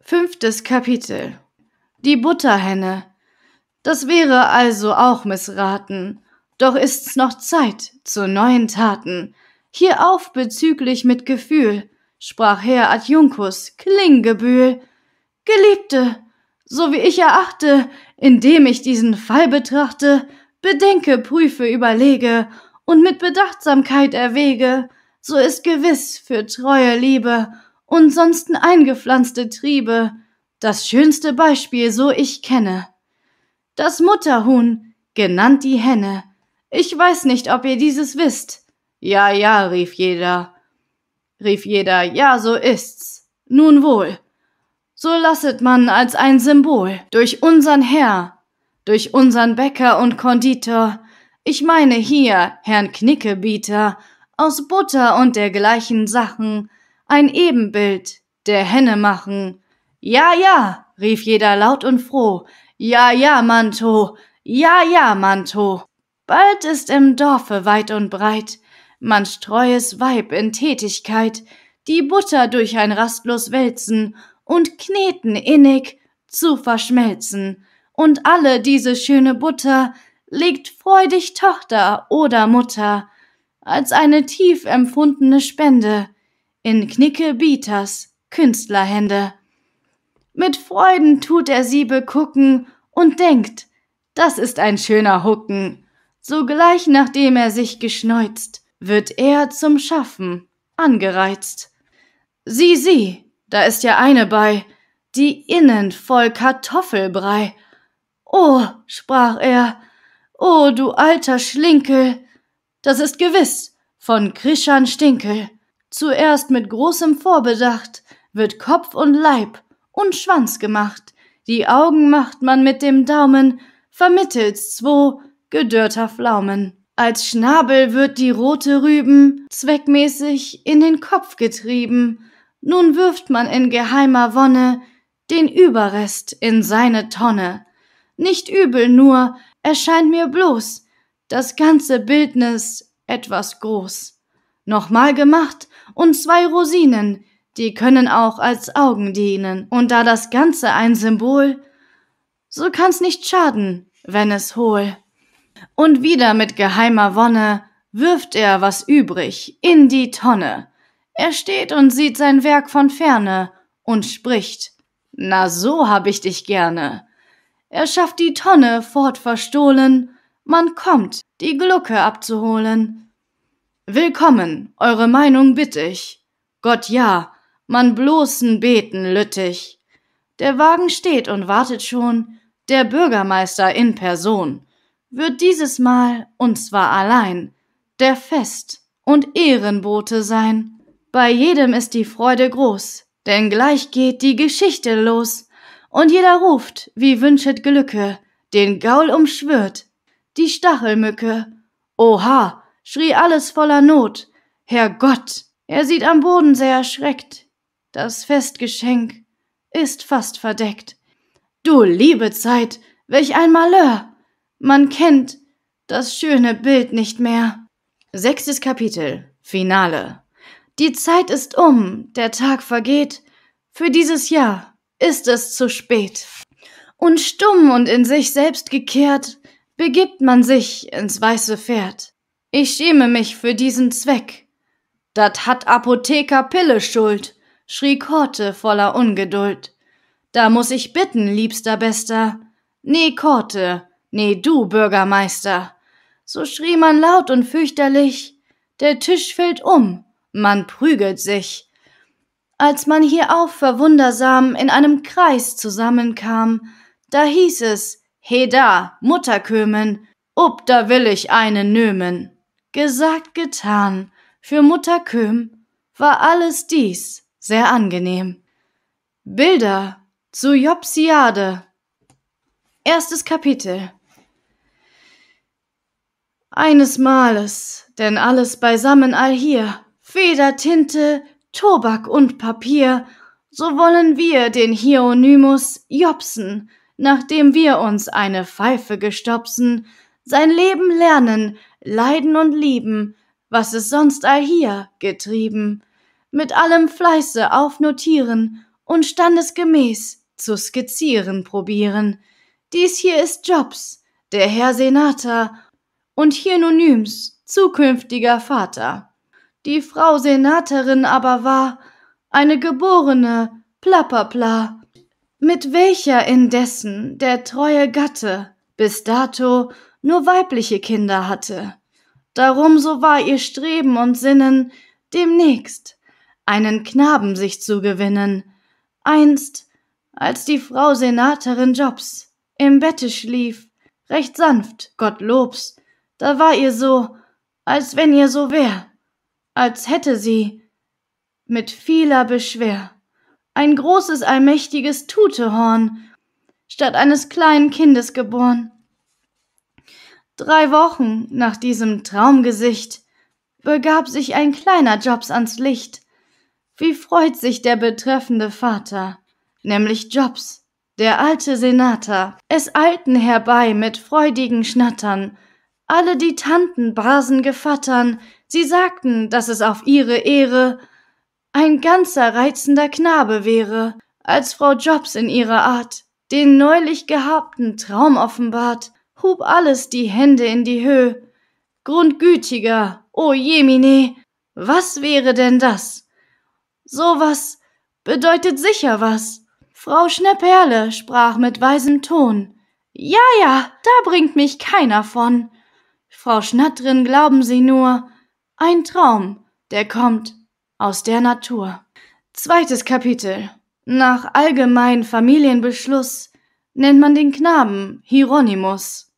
Fünftes Kapitel Die Butterhenne. Das wäre also auch missraten, doch ist's noch Zeit zu neuen Taten. Hierauf bezüglich mit Gefühl, sprach Herr Adjunkus Klingebühl. Geliebte, so wie ich erachte, indem ich diesen Fall betrachte, bedenke, prüfe, überlege und mit Bedachtsamkeit erwäge, so ist gewiss für treue Liebe und sonsten eingepflanzte Triebe das schönste Beispiel, so ich kenne. Das Mutterhuhn, genannt die Henne. Ich weiß nicht, ob ihr dieses wisst. Ja, ja, rief jeder, rief jeder, ja, so ist's. Nun wohl. So lasset man als ein Symbol durch unsern Herr, durch unsern Bäcker und Konditor, ich meine hier Herrn Knickebieter, aus Butter und dergleichen Sachen, ein Ebenbild der Henne machen. Ja, ja, rief jeder laut und froh. Ja, ja, Manto, ja, ja, Manto. Bald ist im Dorfe weit und breit manch treues Weib in Tätigkeit, die Butter durch ein rastlos wälzen und kneten innig zu verschmelzen, und alle diese schöne Butter legt freudig Tochter oder Mutter als eine tief empfundene Spende in Knicke Bieters Künstlerhände. Mit Freuden tut er sie begucken und denkt, das ist ein schöner Hucken. Sogleich nachdem er sich geschneuzt, wird er zum Schaffen angereizt. Sieh, sieh, da ist ja eine bei, die innen voll Kartoffelbrei. Oh, sprach er, oh, du alter Schlinkel, das ist gewiss von Krischan Stinkel. Zuerst mit großem Vorbedacht wird Kopf und Leib und Schwanz gemacht, die Augen macht man mit dem Daumen vermittels zwo gedörrter Pflaumen. Als Schnabel wird die rote Rüben zweckmäßig in den Kopf getrieben. Nun wirft man in geheimer Wonne den Überrest in seine Tonne. Nicht übel nur, erscheint mir bloß das ganze Bildnis etwas groß. Nochmal gemacht und zwei Rosinen, die können auch als Augen dienen. Und da das Ganze ein Symbol, so kann's nicht schaden, wenn es hohl. Und wieder mit geheimer Wonne wirft er, was übrig, in die Tonne. Er steht und sieht sein Werk von ferne und spricht, na so hab ich dich gerne. Er schafft die Tonne fort verstohlen, man kommt, die Glucke abzuholen. Willkommen, eure Meinung bitt ich. Gott ja, man bloßen beten lüttich. Der Wagen steht und wartet schon, der Bürgermeister in Person wird dieses Mal, und zwar allein, der Fest und Ehrenbote sein. Bei jedem ist die Freude groß, denn gleich geht die Geschichte los, und jeder ruft, wie wünschet Glücke, den Gaul umschwirrt, die Stachelmücke. Oha, schrie alles voller Not. Herr Gott, er sieht am Boden sehr erschreckt. Das Festgeschenk ist fast verdeckt. Du liebe Zeit, welch ein Malheur! Man kennt das schöne Bild nicht mehr. Sechstes Kapitel. Finale. Die Zeit ist um, der Tag vergeht. Für dieses Jahr ist es zu spät. Und stumm und in sich selbst gekehrt, begibt man sich ins weiße Pferd. Ich schäme mich für diesen Zweck. Dat hat Apotheker Pille Schuld, schrie Korte voller Ungeduld. Da muss ich bitten, liebster Bester. Nee, Korte, Nee, du, Bürgermeister. So schrie man laut und fürchterlich. Der Tisch fällt um, man prügelt sich. Als man hierauf verwundersam in einem Kreis zusammenkam, da hieß es, he da, Mutterkömen, ob da will ich einen nömen. Gesagt, getan, für Mutterköm war alles dies sehr angenehm. Bilder zu Jopsiade. Erstes Kapitel eines Males, denn alles beisammen all hier, Feder, Tinte, Tobak und Papier, so wollen wir den Hieronymus jopsen, nachdem wir uns eine Pfeife gestopsen, sein Leben lernen, leiden und lieben, was es sonst all hier getrieben, mit allem Fleiße aufnotieren und standesgemäß zu skizzieren probieren. Dies hier ist Jobs, der Herr Senator, und Hieronyms zukünftiger Vater. Die Frau Senatorin aber war eine geborene Plapperpla, mit welcher indessen der treue Gatte bis dato nur weibliche Kinder hatte. Darum so war ihr Streben und Sinnen, demnächst einen Knaben sich zu gewinnen. Einst, als die Frau Senatorin Jobs im Bette schlief, recht sanft, Gott lob's, da war ihr so, als wenn ihr so wär, als hätte sie mit vieler Beschwer ein großes allmächtiges Tutehorn statt eines kleinen Kindes geboren. Drei Wochen nach diesem Traumgesicht begab sich ein kleiner Jobs ans Licht. Wie freut sich der betreffende Vater, nämlich Jobs, der alte Senator, es eilten herbei mit freudigen Schnattern, alle die Tanten basen Gevattern, sie sagten, dass es auf ihre Ehre ein ganzer reizender Knabe wäre, als Frau Jobs in ihrer Art den neulich gehabten Traum offenbart, hub alles die Hände in die Höh. Grundgütiger, o Jemine, was wäre denn das? So was bedeutet sicher was. Frau Schnepperle sprach mit weisem Ton. Ja, ja, da bringt mich keiner von. Frau Schnattrin, glauben Sie nur, ein Traum, der kommt aus der Natur. Zweites Kapitel. Nach allgemein Familienbeschluss nennt man den Knaben Hieronymus.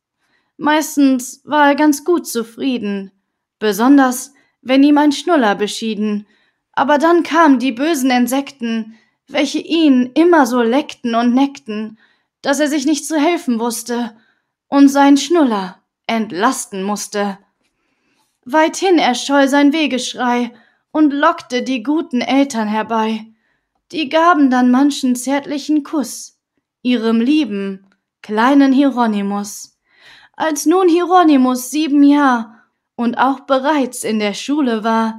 Meistens war er ganz gut zufrieden, besonders wenn ihm ein Schnuller beschieden. Aber dann kamen die bösen Insekten, welche ihn immer so leckten und neckten, dass er sich nicht zu helfen wusste, und sein Schnuller entlasten musste. Weithin erscholl sein Wehgeschrei und lockte die guten Eltern herbei. Die gaben dann manchen zärtlichen Kuss ihrem lieben, kleinen Hieronymus. Als nun Hieronymus sieben Jahr und auch bereits in der Schule war,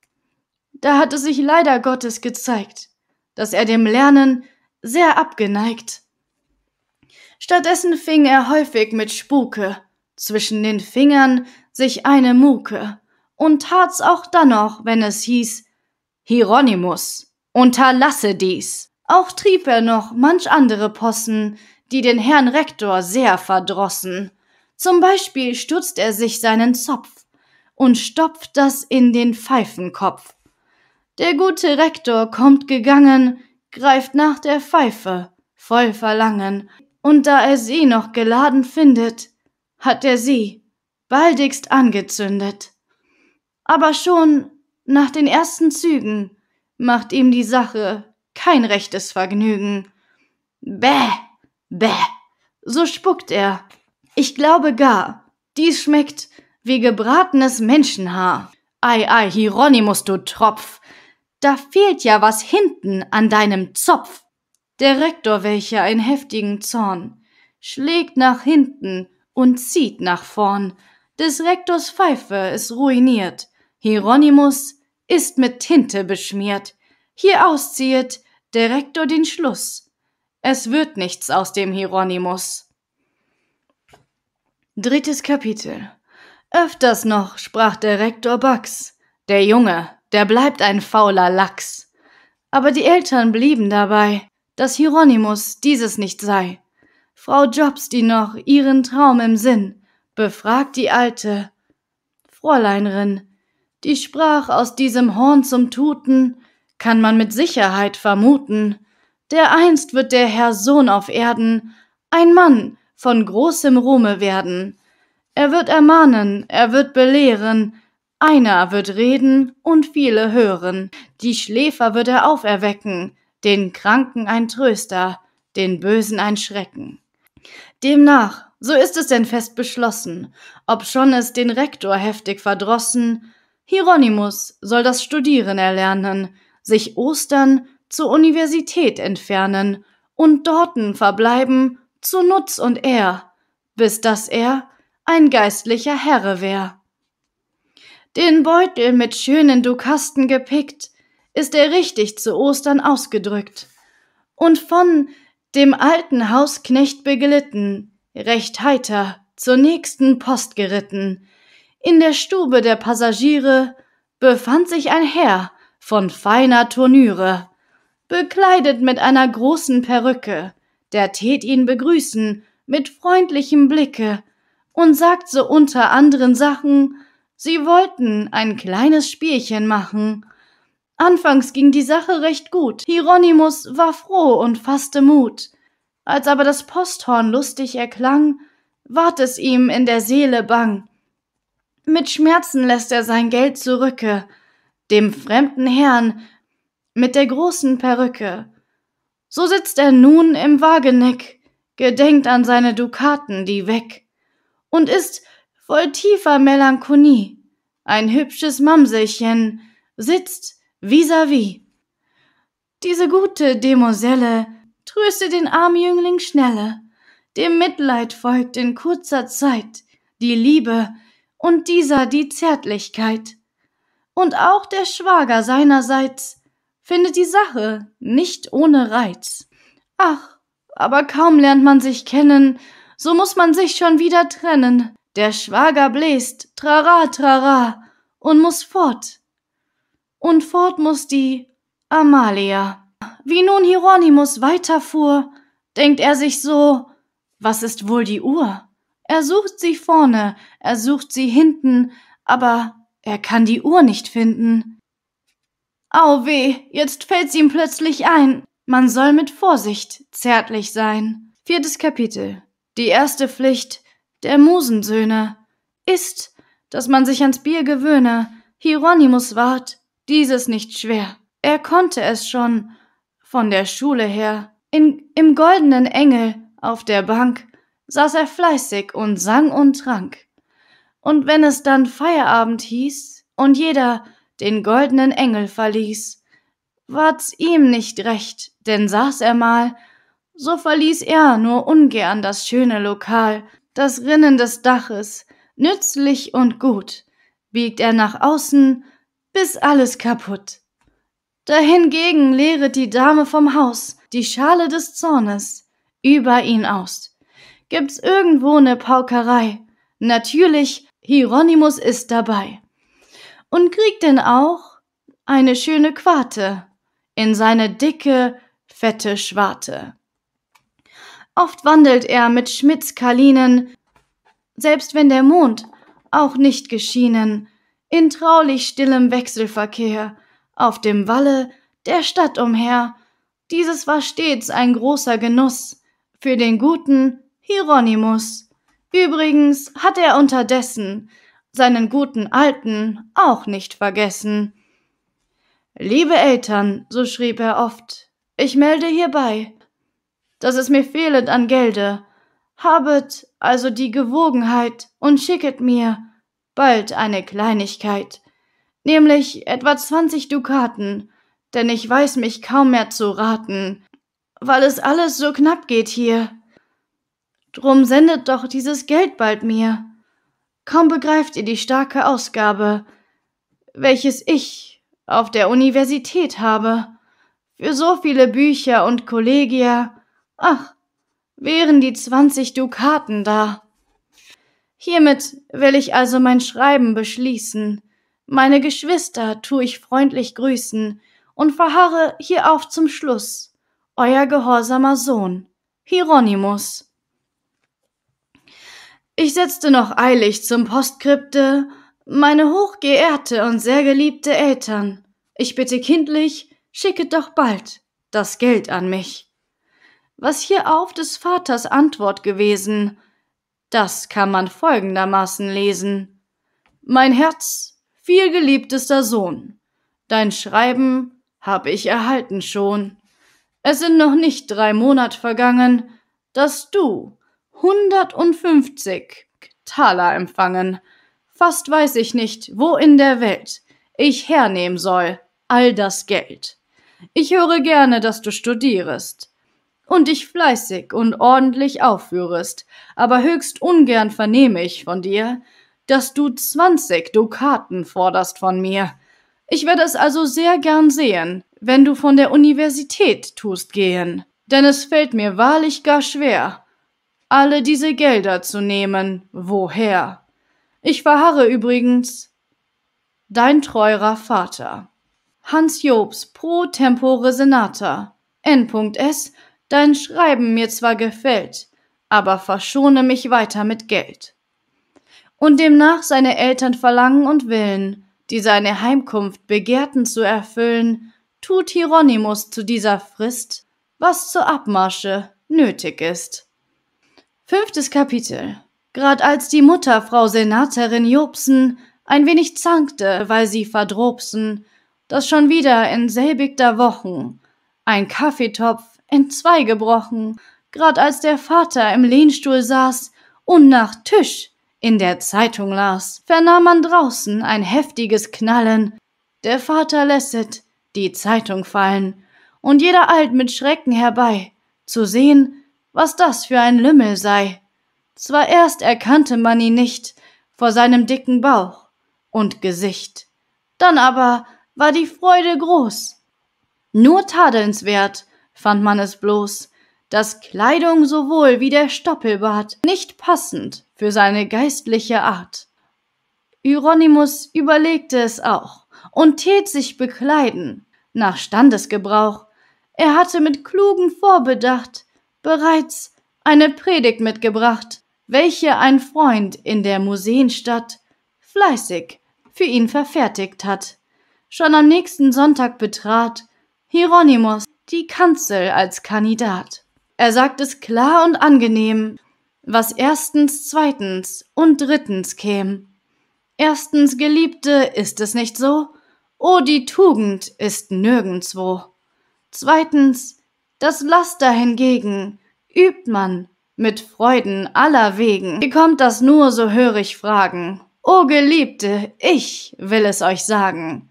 da hatte sich leider Gottes gezeigt, dass er dem Lernen sehr abgeneigt. Stattdessen fing er häufig mit Spuke, zwischen den Fingern sich eine Muke und tat's auch dann noch, wenn es hieß, Hieronymus, unterlasse dies. Auch trieb er noch manch andere Possen, die den Herrn Rektor sehr verdrossen. Zum Beispiel stutzt er sich seinen Zopf und stopft das in den Pfeifenkopf. Der gute Rektor kommt gegangen, greift nach der Pfeife, voll Verlangen, und da er sie noch geladen findet, hat er sie baldigst angezündet. Aber schon nach den ersten Zügen macht ihm die Sache kein rechtes Vergnügen. Bäh, bäh, so spuckt er. Ich glaube gar, dies schmeckt wie gebratenes Menschenhaar. Ei, ei, Hieronymus, du Tropf, da fehlt ja was hinten an deinem Zopf. Der Rektor, welcher einen heftigen Zorn schlägt nach hinten und zieht nach vorn. Des Rektors Pfeife ist ruiniert. Hieronymus ist mit Tinte beschmiert. Hier auszieht der Rektor den Schluss. Es wird nichts aus dem Hieronymus. Drittes Kapitel. Öfters noch sprach der Rektor Bax. Der Junge, der bleibt ein fauler Lachs. Aber die Eltern blieben dabei, dass Hieronymus dieses nicht sei. Frau Jobs die noch ihren Traum im Sinn, befragt die alte Fräuleinrin, die sprach aus diesem Horn zum Tuten, kann man mit Sicherheit vermuten, dereinst wird der Herr Sohn auf Erden ein Mann von großem Ruhme werden. Er wird ermahnen, er wird belehren, einer wird reden und viele hören. Die Schläfer wird er auferwecken, den Kranken ein Tröster, den Bösen ein Schrecken. Demnach, so ist es denn fest beschlossen, obschon es den Rektor heftig verdrossen, Hieronymus soll das Studieren erlernen, sich Ostern zur Universität entfernen und dorten verbleiben zu Nutz und Ehr, bis dass er ein geistlicher Herre wär. Den Beutel mit schönen Dukasten gepickt, ist er richtig zu Ostern ausgedrückt. Und von dem alten Hausknecht beglitten, recht heiter zur nächsten Post geritten. In der Stube der Passagiere befand sich ein Herr von feiner Turnüre, bekleidet mit einer großen Perücke, der tät ihn begrüßen mit freundlichem Blicke und sagt so unter anderen Sachen, sie wollten ein kleines Spielchen machen Anfangs ging die Sache recht gut. Hieronymus war froh und fasste Mut. Als aber das Posthorn lustig erklang, ward es ihm in der Seele bang. Mit Schmerzen lässt er sein Geld zurücke, dem fremden Herrn mit der großen Perücke. So sitzt er nun im Wagenick, gedenkt an seine Dukaten, die weg, und ist voll tiefer Melancholie. Ein hübsches Mamselchen sitzt vis-à-vis. -vis. Diese gute Demoiselle tröste den armen Jüngling schneller. Dem Mitleid folgt in kurzer Zeit die Liebe und dieser die Zärtlichkeit. Und auch der Schwager seinerseits findet die Sache nicht ohne Reiz. Ach, aber kaum lernt man sich kennen, so muss man sich schon wieder trennen. Der Schwager bläst, trara, trara, und muss fort und fort muß die Amalia. Wie nun Hieronymus weiterfuhr, denkt er sich so, was ist wohl die Uhr? Er sucht sie vorne, er sucht sie hinten, aber er kann die Uhr nicht finden. Au weh, jetzt fällt's ihm plötzlich ein, man soll mit Vorsicht zärtlich sein. Viertes Kapitel. Die erste Pflicht der Musensöhne ist, dass man sich ans Bier gewöhne. Hieronymus ward, dieses nicht schwer. Er konnte es schon von der Schule her. In, Im goldenen Engel auf der Bank saß er fleißig und sang und trank. Und wenn es dann Feierabend hieß und jeder den goldenen Engel verließ, ward's ihm nicht recht, denn saß er mal, so verließ er nur ungern das schöne Lokal, das Rinnen des Daches, nützlich und gut, biegt er nach außen bis alles kaputt. Dahingegen leeret die Dame vom Haus die Schale des Zornes über ihn aus. Gibt's irgendwo ne Paukerei? Natürlich, Hieronymus ist dabei. Und kriegt denn auch eine schöne Quarte in seine dicke, fette Schwarte. Oft wandelt er mit Schmitzkalinen, selbst wenn der Mond auch nicht geschienen, in traulich stillem Wechselverkehr, auf dem Walle der Stadt umher. Dieses war stets ein großer Genuss für den guten Hieronymus. Übrigens hat er unterdessen seinen guten Alten auch nicht vergessen. Liebe Eltern, so schrieb er oft, ich melde hierbei, dass es mir fehlet an Gelde. Habet also die Gewogenheit und schicket mir bald eine Kleinigkeit, nämlich etwa zwanzig Dukaten, denn ich weiß mich kaum mehr zu raten, weil es alles so knapp geht hier. Drum sendet doch dieses Geld bald mir. Kaum begreift ihr die starke Ausgabe, welches ich auf der Universität habe, für so viele Bücher und Kollegia, ach, wären die zwanzig Dukaten da. Hiermit will ich also mein Schreiben beschließen. Meine Geschwister tu ich freundlich grüßen und verharre hierauf zum Schluss. Euer gehorsamer Sohn, Hieronymus. Ich setzte noch eilig zum Postkripte, meine hochgeehrte und sehr geliebte Eltern. Ich bitte kindlich, schicket doch bald das Geld an mich. Was hierauf des Vaters Antwort gewesen, das kann man folgendermaßen lesen. Mein Herz, vielgeliebtester Sohn, dein Schreiben hab ich erhalten schon. Es sind noch nicht drei Monat vergangen, dass du hundertundfünfzig Taler empfangen. Fast weiß ich nicht, wo in der Welt ich hernehmen soll all das Geld. Ich höre gerne, dass du studierest und dich fleißig und ordentlich aufführest, aber höchst ungern vernehme ich von dir, dass du zwanzig Dukaten forderst von mir. Ich werde es also sehr gern sehen, wenn du von der Universität tust gehen, denn es fällt mir wahrlich gar schwer, alle diese Gelder zu nehmen, woher. Ich verharre übrigens dein teurer Vater. Hans Jobs pro tempore senata. N.S. Dein Schreiben mir zwar gefällt, aber verschone mich weiter mit Geld. Und demnach seine Eltern Verlangen und Willen, die seine Heimkunft begehrten zu erfüllen, tut Hieronymus zu dieser Frist, was zur Abmarsche nötig ist. Fünftes Kapitel. Grad als die Mutter Frau Senaterin Jobsen ein wenig zankte, weil sie verdrobsen, dass schon wieder in selbigter Wochen ein Kaffeetopf entzwei gebrochen, grad als der Vater im Lehnstuhl saß und nach Tisch in der Zeitung las, vernahm man draußen ein heftiges Knallen. Der Vater lässet die Zeitung fallen, und jeder eilt mit Schrecken herbei, zu sehen, was das für ein Lümmel sei. Zwar erst erkannte man ihn nicht vor seinem dicken Bauch und Gesicht, dann aber war die Freude groß. Nur tadelnswert fand man es bloß, dass Kleidung sowohl wie der Stoppelbart nicht passend für seine geistliche Art. Hieronymus überlegte es auch und tät sich bekleiden nach Standesgebrauch. Er hatte mit klugen Vorbedacht bereits eine Predigt mitgebracht, welche ein Freund in der Museenstadt fleißig für ihn verfertigt hat. Schon am nächsten Sonntag betrat Hieronymus die Kanzel als Kandidat. Er sagt es klar und angenehm, was erstens, zweitens und drittens käm. Erstens, Geliebte, ist es nicht so? O oh, die Tugend ist nirgendswo. Zweitens, das Laster hingegen übt man mit Freuden aller Wegen. Wie kommt das nur, so höre ich fragen. O oh, Geliebte, ich will es euch sagen.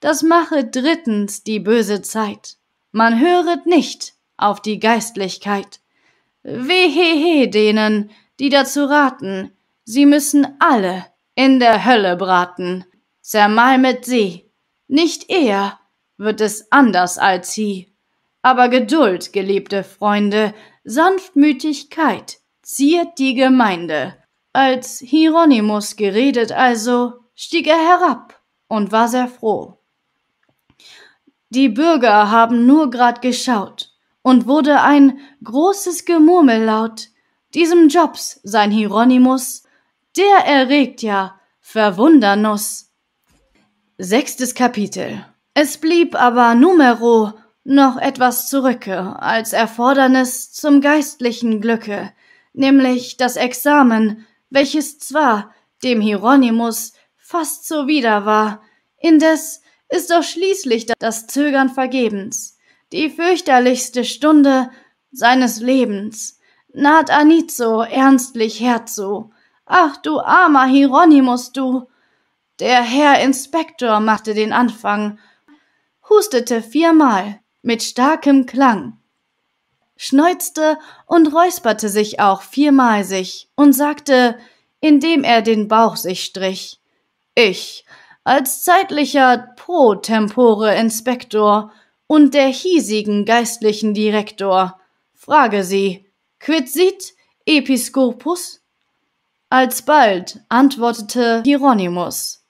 Das mache drittens die böse Zeit man höret nicht auf die Geistlichkeit. Wehehe denen, die dazu raten, sie müssen alle in der Hölle braten. Zermalmet sie, nicht eher wird es anders als sie. Aber Geduld, geliebte Freunde, Sanftmütigkeit ziert die Gemeinde. Als Hieronymus geredet also, stieg er herab und war sehr froh. Die Bürger haben nur grad geschaut, und wurde ein großes Gemurmel laut. Diesem Jobs sein Hieronymus, der erregt ja Verwundernuss. Sechstes Kapitel. Es blieb aber numero noch etwas zurücke als Erfordernis zum geistlichen Glücke, nämlich das Examen, welches zwar dem Hieronymus fast zuwider war, indes ist doch schließlich das Zögern vergebens. Die fürchterlichste Stunde seines Lebens naht Anizo ernstlich herzu. Ach, du armer Hieronymus, du! Der Herr Inspektor machte den Anfang, hustete viermal mit starkem Klang, schneuzte und räusperte sich auch viermal sich und sagte, indem er den Bauch sich strich, ich als zeitlicher pro tempore Inspektor und der hiesigen geistlichen Direktor, frage sie, quid sit Episcopus? Alsbald antwortete Hieronymus.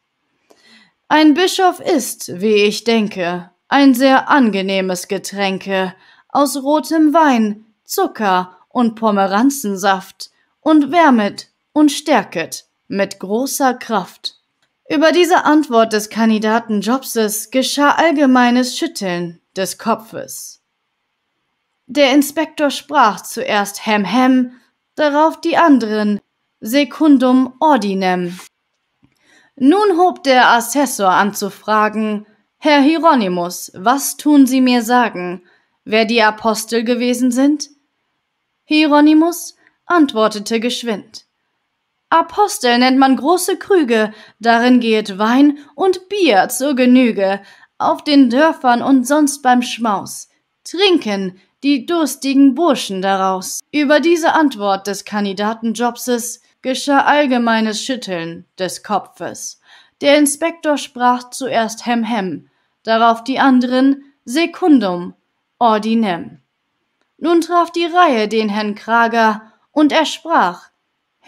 Ein Bischof ist, wie ich denke, ein sehr angenehmes Getränke aus rotem Wein, Zucker und Pomeranzensaft und wärmet und stärket mit großer Kraft. Über diese Antwort des Kandidaten Jobses geschah allgemeines Schütteln des Kopfes. Der Inspektor sprach zuerst Hem Hem, darauf die anderen Secundum Ordinem. Nun hob der Assessor an zu fragen, Herr Hieronymus, was tun Sie mir sagen, wer die Apostel gewesen sind? Hieronymus antwortete geschwind. Apostel nennt man große Krüge, darin geht Wein und Bier zur Genüge, auf den Dörfern und sonst beim Schmaus. Trinken die durstigen Burschen daraus. Über diese Antwort des Kandidatenjobses geschah allgemeines Schütteln des Kopfes. Der Inspektor sprach zuerst Hem Hem, darauf die anderen Secundum Ordinem. Nun traf die Reihe den Herrn Krager, und er sprach,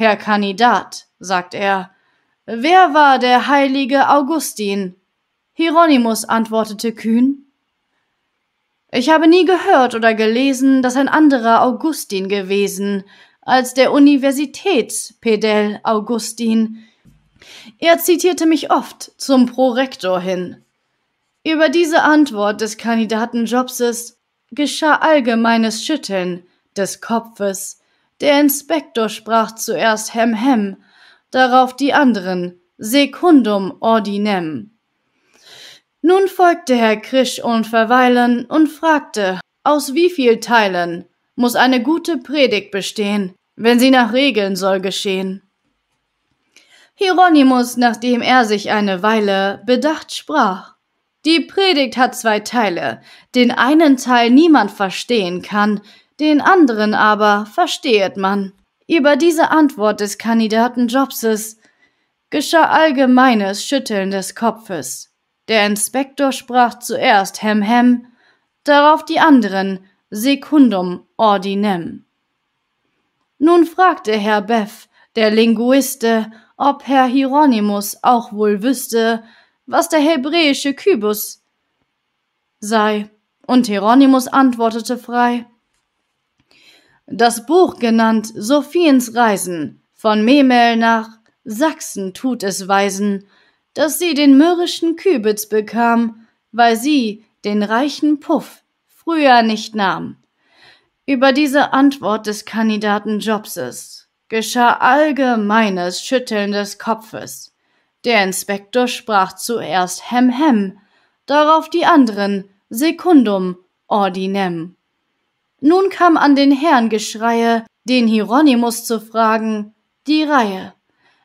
Herr Kandidat, sagt er, wer war der heilige Augustin? Hieronymus antwortete kühn, ich habe nie gehört oder gelesen, dass ein anderer Augustin gewesen als der Universitätspedell Augustin. Er zitierte mich oft zum Prorektor hin. Über diese Antwort des Kandidaten Jobses geschah allgemeines Schütteln des Kopfes der Inspektor sprach zuerst Hem Hem, darauf die anderen Secundum ordinem. Nun folgte Herr Krisch und Verweilen und fragte, aus wie viel Teilen muss eine gute Predigt bestehen, wenn sie nach Regeln soll geschehen. Hieronymus, nachdem er sich eine Weile bedacht, sprach, die Predigt hat zwei Teile, den einen Teil niemand verstehen kann, den anderen aber verstehet man. Über diese Antwort des Kandidaten Jobses geschah allgemeines Schütteln des Kopfes. Der Inspektor sprach zuerst Hem Hem, darauf die anderen Secundum ordinem. Nun fragte Herr Beff, der Linguiste, ob Herr Hieronymus auch wohl wüsste, was der hebräische Kybus sei, und Hieronymus antwortete frei das Buch genannt Sophiens Reisen von Memel nach Sachsen tut es weisen, dass sie den mürrischen Kübitz bekam, weil sie den reichen Puff früher nicht nahm. Über diese Antwort des Kandidaten Jobses geschah allgemeines Schütteln des Kopfes. Der Inspektor sprach zuerst Hem Hem, darauf die anderen Secundum Ordinem. Nun kam an den Herrn Geschreie, den Hieronymus zu fragen, die Reihe.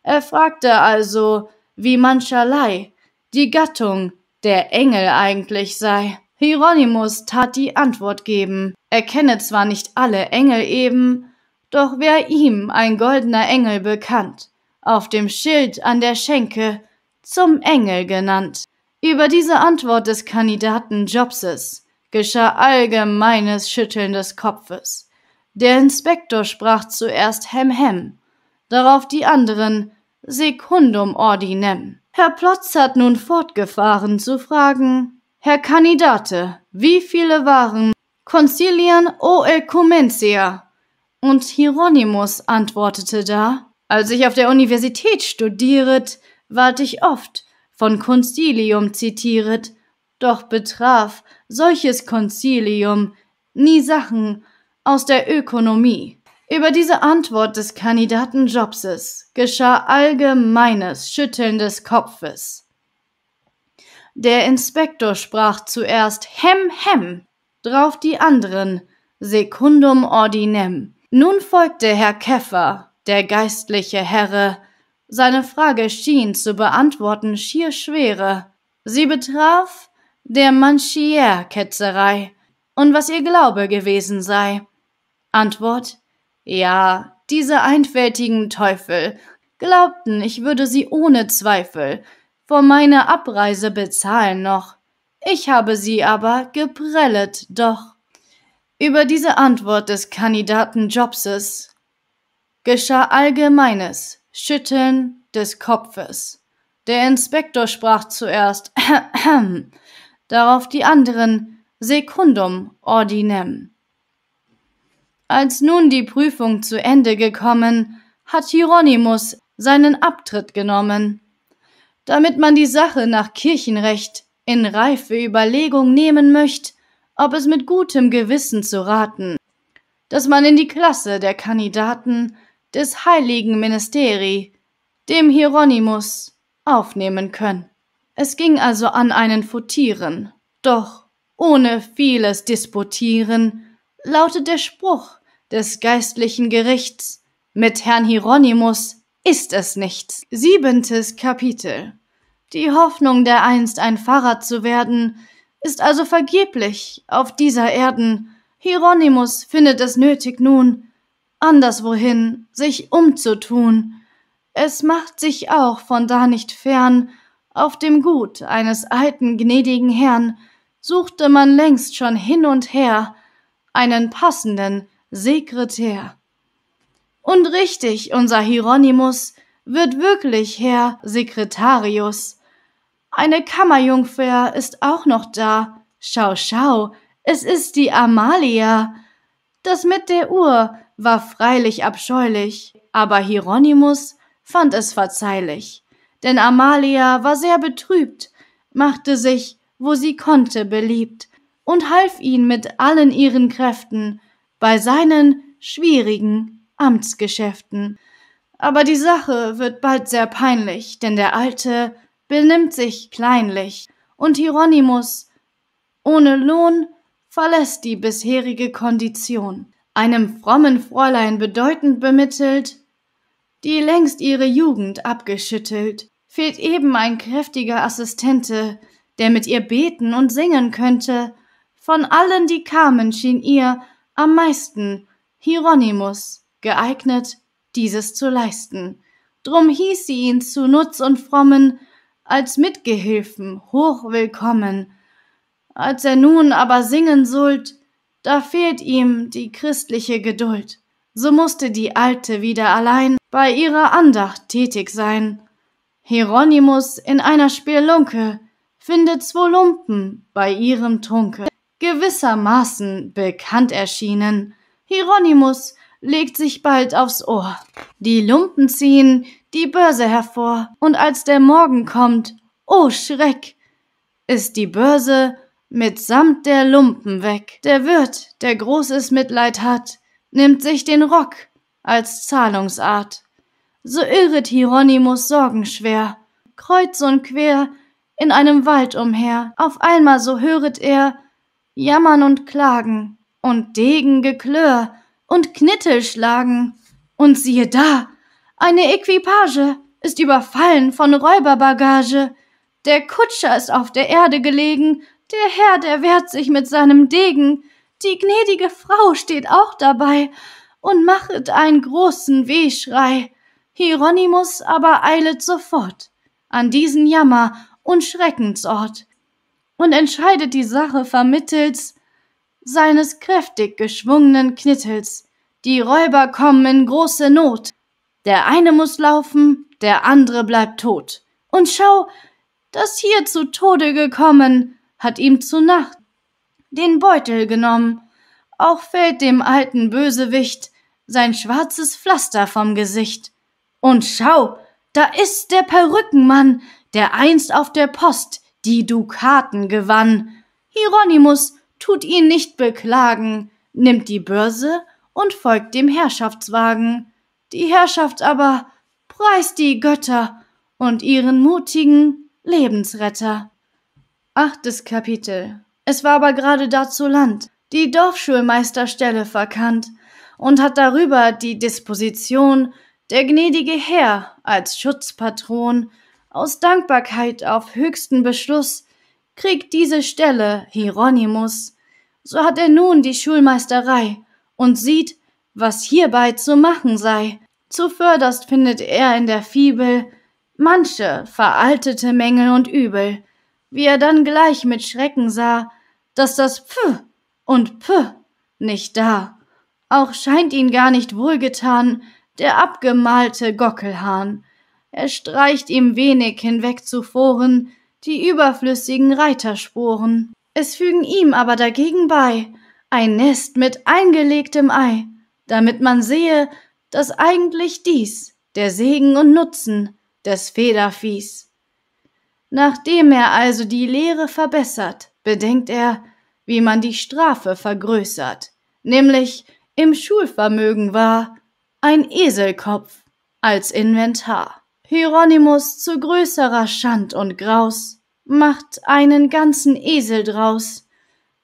Er fragte also, wie mancherlei die Gattung der Engel eigentlich sei. Hieronymus tat die Antwort geben, er kenne zwar nicht alle Engel eben, doch wär ihm ein goldener Engel bekannt, auf dem Schild an der Schenke zum Engel genannt. Über diese Antwort des Kandidaten Jobses geschah allgemeines Schütteln des Kopfes. Der Inspektor sprach zuerst Hem Hem, darauf die anderen Secundum ordinem. Herr Plotz hat nun fortgefahren zu fragen, Herr Kandidate, wie viele waren Concilian o Ecumencia? Und Hieronymus antwortete da, als ich auf der Universität studieret, ward ich oft von Concilium zitieret, doch betraf solches Konzilium nie Sachen aus der Ökonomie. Über diese Antwort des Kandidaten Jobses geschah allgemeines Schütteln des Kopfes. Der Inspektor sprach zuerst Hem, Hem, drauf die anderen Secundum ordinem. Nun folgte Herr Käffer, der geistliche Herre. Seine Frage schien zu beantworten schier schwere. Sie betraf der Manchier-Ketzerei und was ihr Glaube gewesen sei. Antwort: Ja, diese einfältigen Teufel glaubten, ich würde sie ohne Zweifel vor meiner Abreise bezahlen noch. Ich habe sie aber geprellet doch. Über diese Antwort des Kandidaten Jobses geschah allgemeines Schütteln des Kopfes. Der Inspektor sprach zuerst darauf die anderen secundum ordinem. Als nun die Prüfung zu Ende gekommen, hat Hieronymus seinen Abtritt genommen. Damit man die Sache nach Kirchenrecht in reife Überlegung nehmen möchte, ob es mit gutem Gewissen zu raten, dass man in die Klasse der Kandidaten des heiligen Ministeri, dem Hieronymus, aufnehmen könnt. Es ging also an einen Fotieren, doch ohne vieles Disputieren lautet der Spruch des geistlichen Gerichts, mit Herrn Hieronymus ist es nichts. Siebentes Kapitel Die Hoffnung, dereinst ein Pfarrer zu werden, ist also vergeblich auf dieser Erden. Hieronymus findet es nötig nun, anderswohin sich umzutun. Es macht sich auch von da nicht fern, auf dem Gut eines alten gnädigen Herrn suchte man längst schon hin und her einen passenden Sekretär. Und richtig, unser Hieronymus wird wirklich Herr Sekretarius. Eine Kammerjungfer ist auch noch da. Schau, schau, es ist die Amalia. Das mit der Uhr war freilich abscheulich, aber Hieronymus fand es verzeihlich denn Amalia war sehr betrübt, machte sich, wo sie konnte, beliebt und half ihn mit allen ihren Kräften bei seinen schwierigen Amtsgeschäften. Aber die Sache wird bald sehr peinlich, denn der Alte benimmt sich kleinlich, und Hieronymus ohne Lohn verlässt die bisherige Kondition, einem frommen Fräulein bedeutend bemittelt, die längst ihre Jugend abgeschüttelt, fehlt eben ein kräftiger Assistente, der mit ihr beten und singen könnte. Von allen, die kamen, schien ihr am meisten Hieronymus geeignet, dieses zu leisten. Drum hieß sie ihn zu Nutz und Frommen als Mitgehilfen hochwillkommen. Als er nun aber singen sollt, da fehlt ihm die christliche Geduld. So musste die Alte wieder allein bei ihrer Andacht tätig sein. Hieronymus in einer Spelunke findet zwei Lumpen bei ihrem Trunke. Gewissermaßen bekannt erschienen, Hieronymus legt sich bald aufs Ohr. Die Lumpen ziehen die Börse hervor, und als der Morgen kommt, oh Schreck, ist die Börse mitsamt der Lumpen weg. Der Wirt, der großes Mitleid hat, nimmt sich den Rock als Zahlungsart so irret Hieronymus sorgenschwer, kreuz und quer, in einem Wald umher, auf einmal so höret er Jammern und Klagen und Degengeklör und Knittelschlagen. Und siehe da, eine Equipage ist überfallen von Räuberbagage. Der Kutscher ist auf der Erde gelegen, der Herr, der wehrt sich mit seinem Degen. Die gnädige Frau steht auch dabei und machet einen großen Wehschrei. Hieronymus aber eilet sofort an diesen Jammer und Schreckensort und entscheidet die Sache vermittels seines kräftig geschwungenen Knittels. Die Räuber kommen in große Not. Der eine muss laufen, der andere bleibt tot. Und schau, das hier zu Tode gekommen, hat ihm zu Nacht den Beutel genommen. Auch fällt dem alten Bösewicht sein schwarzes Pflaster vom Gesicht. Und schau, da ist der Perückenmann, der einst auf der Post die Dukaten gewann. Hieronymus tut ihn nicht beklagen, nimmt die Börse und folgt dem Herrschaftswagen. Die Herrschaft aber preist die Götter und ihren mutigen Lebensretter. Achtes Kapitel. Es war aber gerade da zu Land die Dorfschulmeisterstelle verkannt und hat darüber die Disposition der gnädige Herr als Schutzpatron aus Dankbarkeit auf höchsten Beschluss kriegt diese Stelle Hieronymus. So hat er nun die Schulmeisterei und sieht, was hierbei zu machen sei. Zuvörderst findet er in der Fibel manche veraltete Mängel und Übel, wie er dann gleich mit Schrecken sah, dass das Pf und Pf nicht da. Auch scheint ihn gar nicht wohlgetan, der abgemalte Gockelhahn. Er streicht ihm wenig hinweg zuvoren die überflüssigen Reitersporen. Es fügen ihm aber dagegen bei ein Nest mit eingelegtem Ei, damit man sehe, dass eigentlich dies der Segen und Nutzen des Federviehs. Nachdem er also die Lehre verbessert, bedenkt er, wie man die Strafe vergrößert, nämlich im Schulvermögen war, ein Eselkopf als Inventar. Hieronymus zu größerer Schand und Graus macht einen ganzen Esel draus.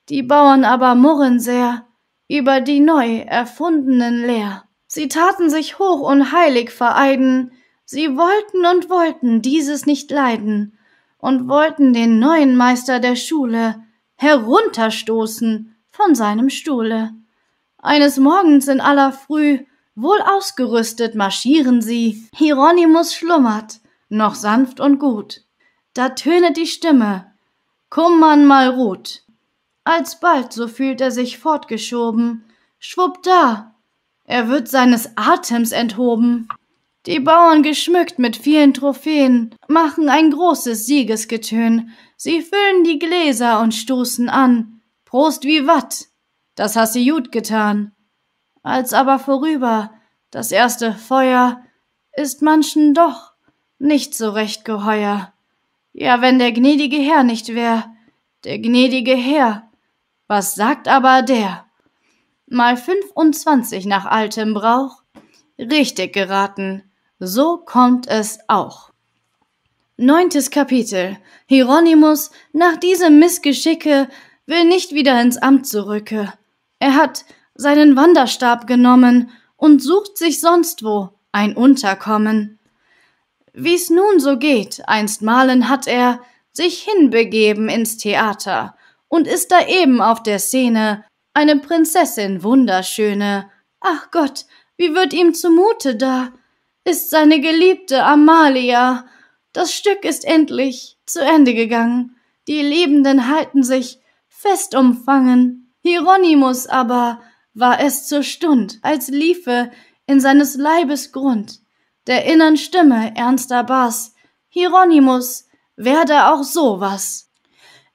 Die Bauern aber murren sehr über die neu erfundenen Lehr. Sie taten sich hoch und heilig vereiden, sie wollten und wollten dieses nicht leiden und wollten den neuen Meister der Schule herunterstoßen von seinem Stuhle. Eines Morgens in aller Früh Wohl ausgerüstet marschieren sie. Hieronymus schlummert, noch sanft und gut. Da tönet die Stimme. man mal ruht. Alsbald, so fühlt er sich fortgeschoben. Schwupp da. Er wird seines Atems enthoben. Die Bauern geschmückt mit vielen Trophäen machen ein großes Siegesgetön. Sie füllen die Gläser und stoßen an. Prost wie Watt. Das hast sie gut getan als aber vorüber, das erste Feuer ist manchen doch nicht so recht geheuer. Ja, wenn der gnädige Herr nicht wär, der gnädige Herr, was sagt aber der? Mal fünfundzwanzig nach altem Brauch, richtig geraten, so kommt es auch. Neuntes Kapitel. Hieronymus, nach diesem Missgeschicke, will nicht wieder ins Amt zurücke. Er hat seinen Wanderstab genommen und sucht sich sonst wo ein Unterkommen. Wie's nun so geht, einstmalen hat er sich hinbegeben ins Theater und ist da eben auf der Szene eine Prinzessin wunderschöne. Ach Gott, wie wird ihm zumute da? Ist seine geliebte Amalia. Das Stück ist endlich zu Ende gegangen. Die Liebenden halten sich fest umfangen. Hieronymus aber war es zur Stund, als liefe in seines Leibes Grund der innern Stimme ernster Bass, Hieronymus, werde auch so was.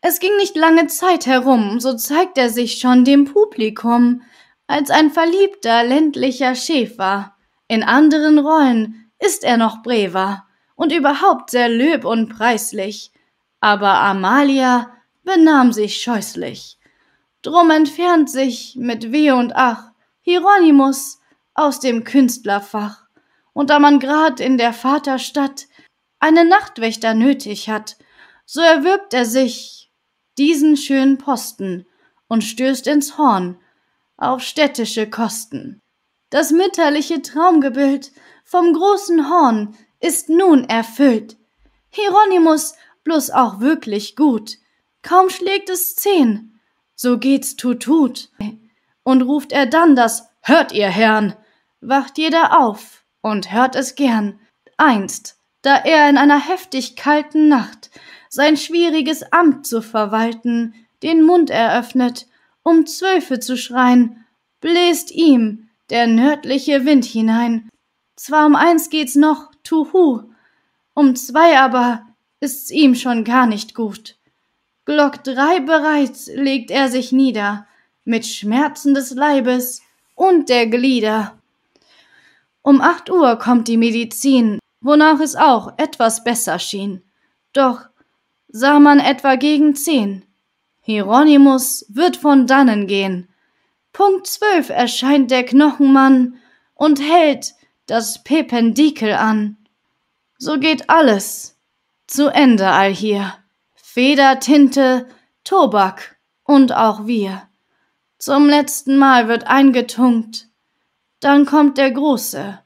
Es ging nicht lange Zeit herum, so zeigt er sich schon dem Publikum, als ein verliebter ländlicher Schäfer. In anderen Rollen ist er noch brever und überhaupt sehr löb und preislich, aber Amalia benahm sich scheußlich. Drum entfernt sich mit Weh und Ach Hieronymus aus dem Künstlerfach. Und da man grad in der Vaterstadt einen Nachtwächter nötig hat, so erwirbt er sich diesen schönen Posten und stößt ins Horn auf städtische Kosten. Das mütterliche Traumgebild vom großen Horn ist nun erfüllt. Hieronymus bloß auch wirklich gut. Kaum schlägt es zehn, so geht's tut tut. Und ruft er dann das Hört ihr Herrn, wacht jeder auf und hört es gern. Einst, da er in einer heftig kalten Nacht sein schwieriges Amt zu verwalten, den Mund eröffnet, um Zwölfe zu schreien, bläst ihm der nördliche Wind hinein. Zwar um eins geht's noch, tuhu, um zwei aber ist's ihm schon gar nicht gut. Glock drei bereits legt er sich nieder, mit Schmerzen des Leibes und der Glieder. Um acht Uhr kommt die Medizin, wonach es auch etwas besser schien. Doch sah man etwa gegen zehn. Hieronymus wird von dannen gehen. Punkt zwölf erscheint der Knochenmann und hält das Pependikel an. So geht alles zu Ende all hier. Federtinte, Tobak und auch wir. Zum letzten Mal wird eingetunkt. Dann kommt der große,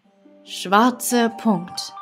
schwarze Punkt.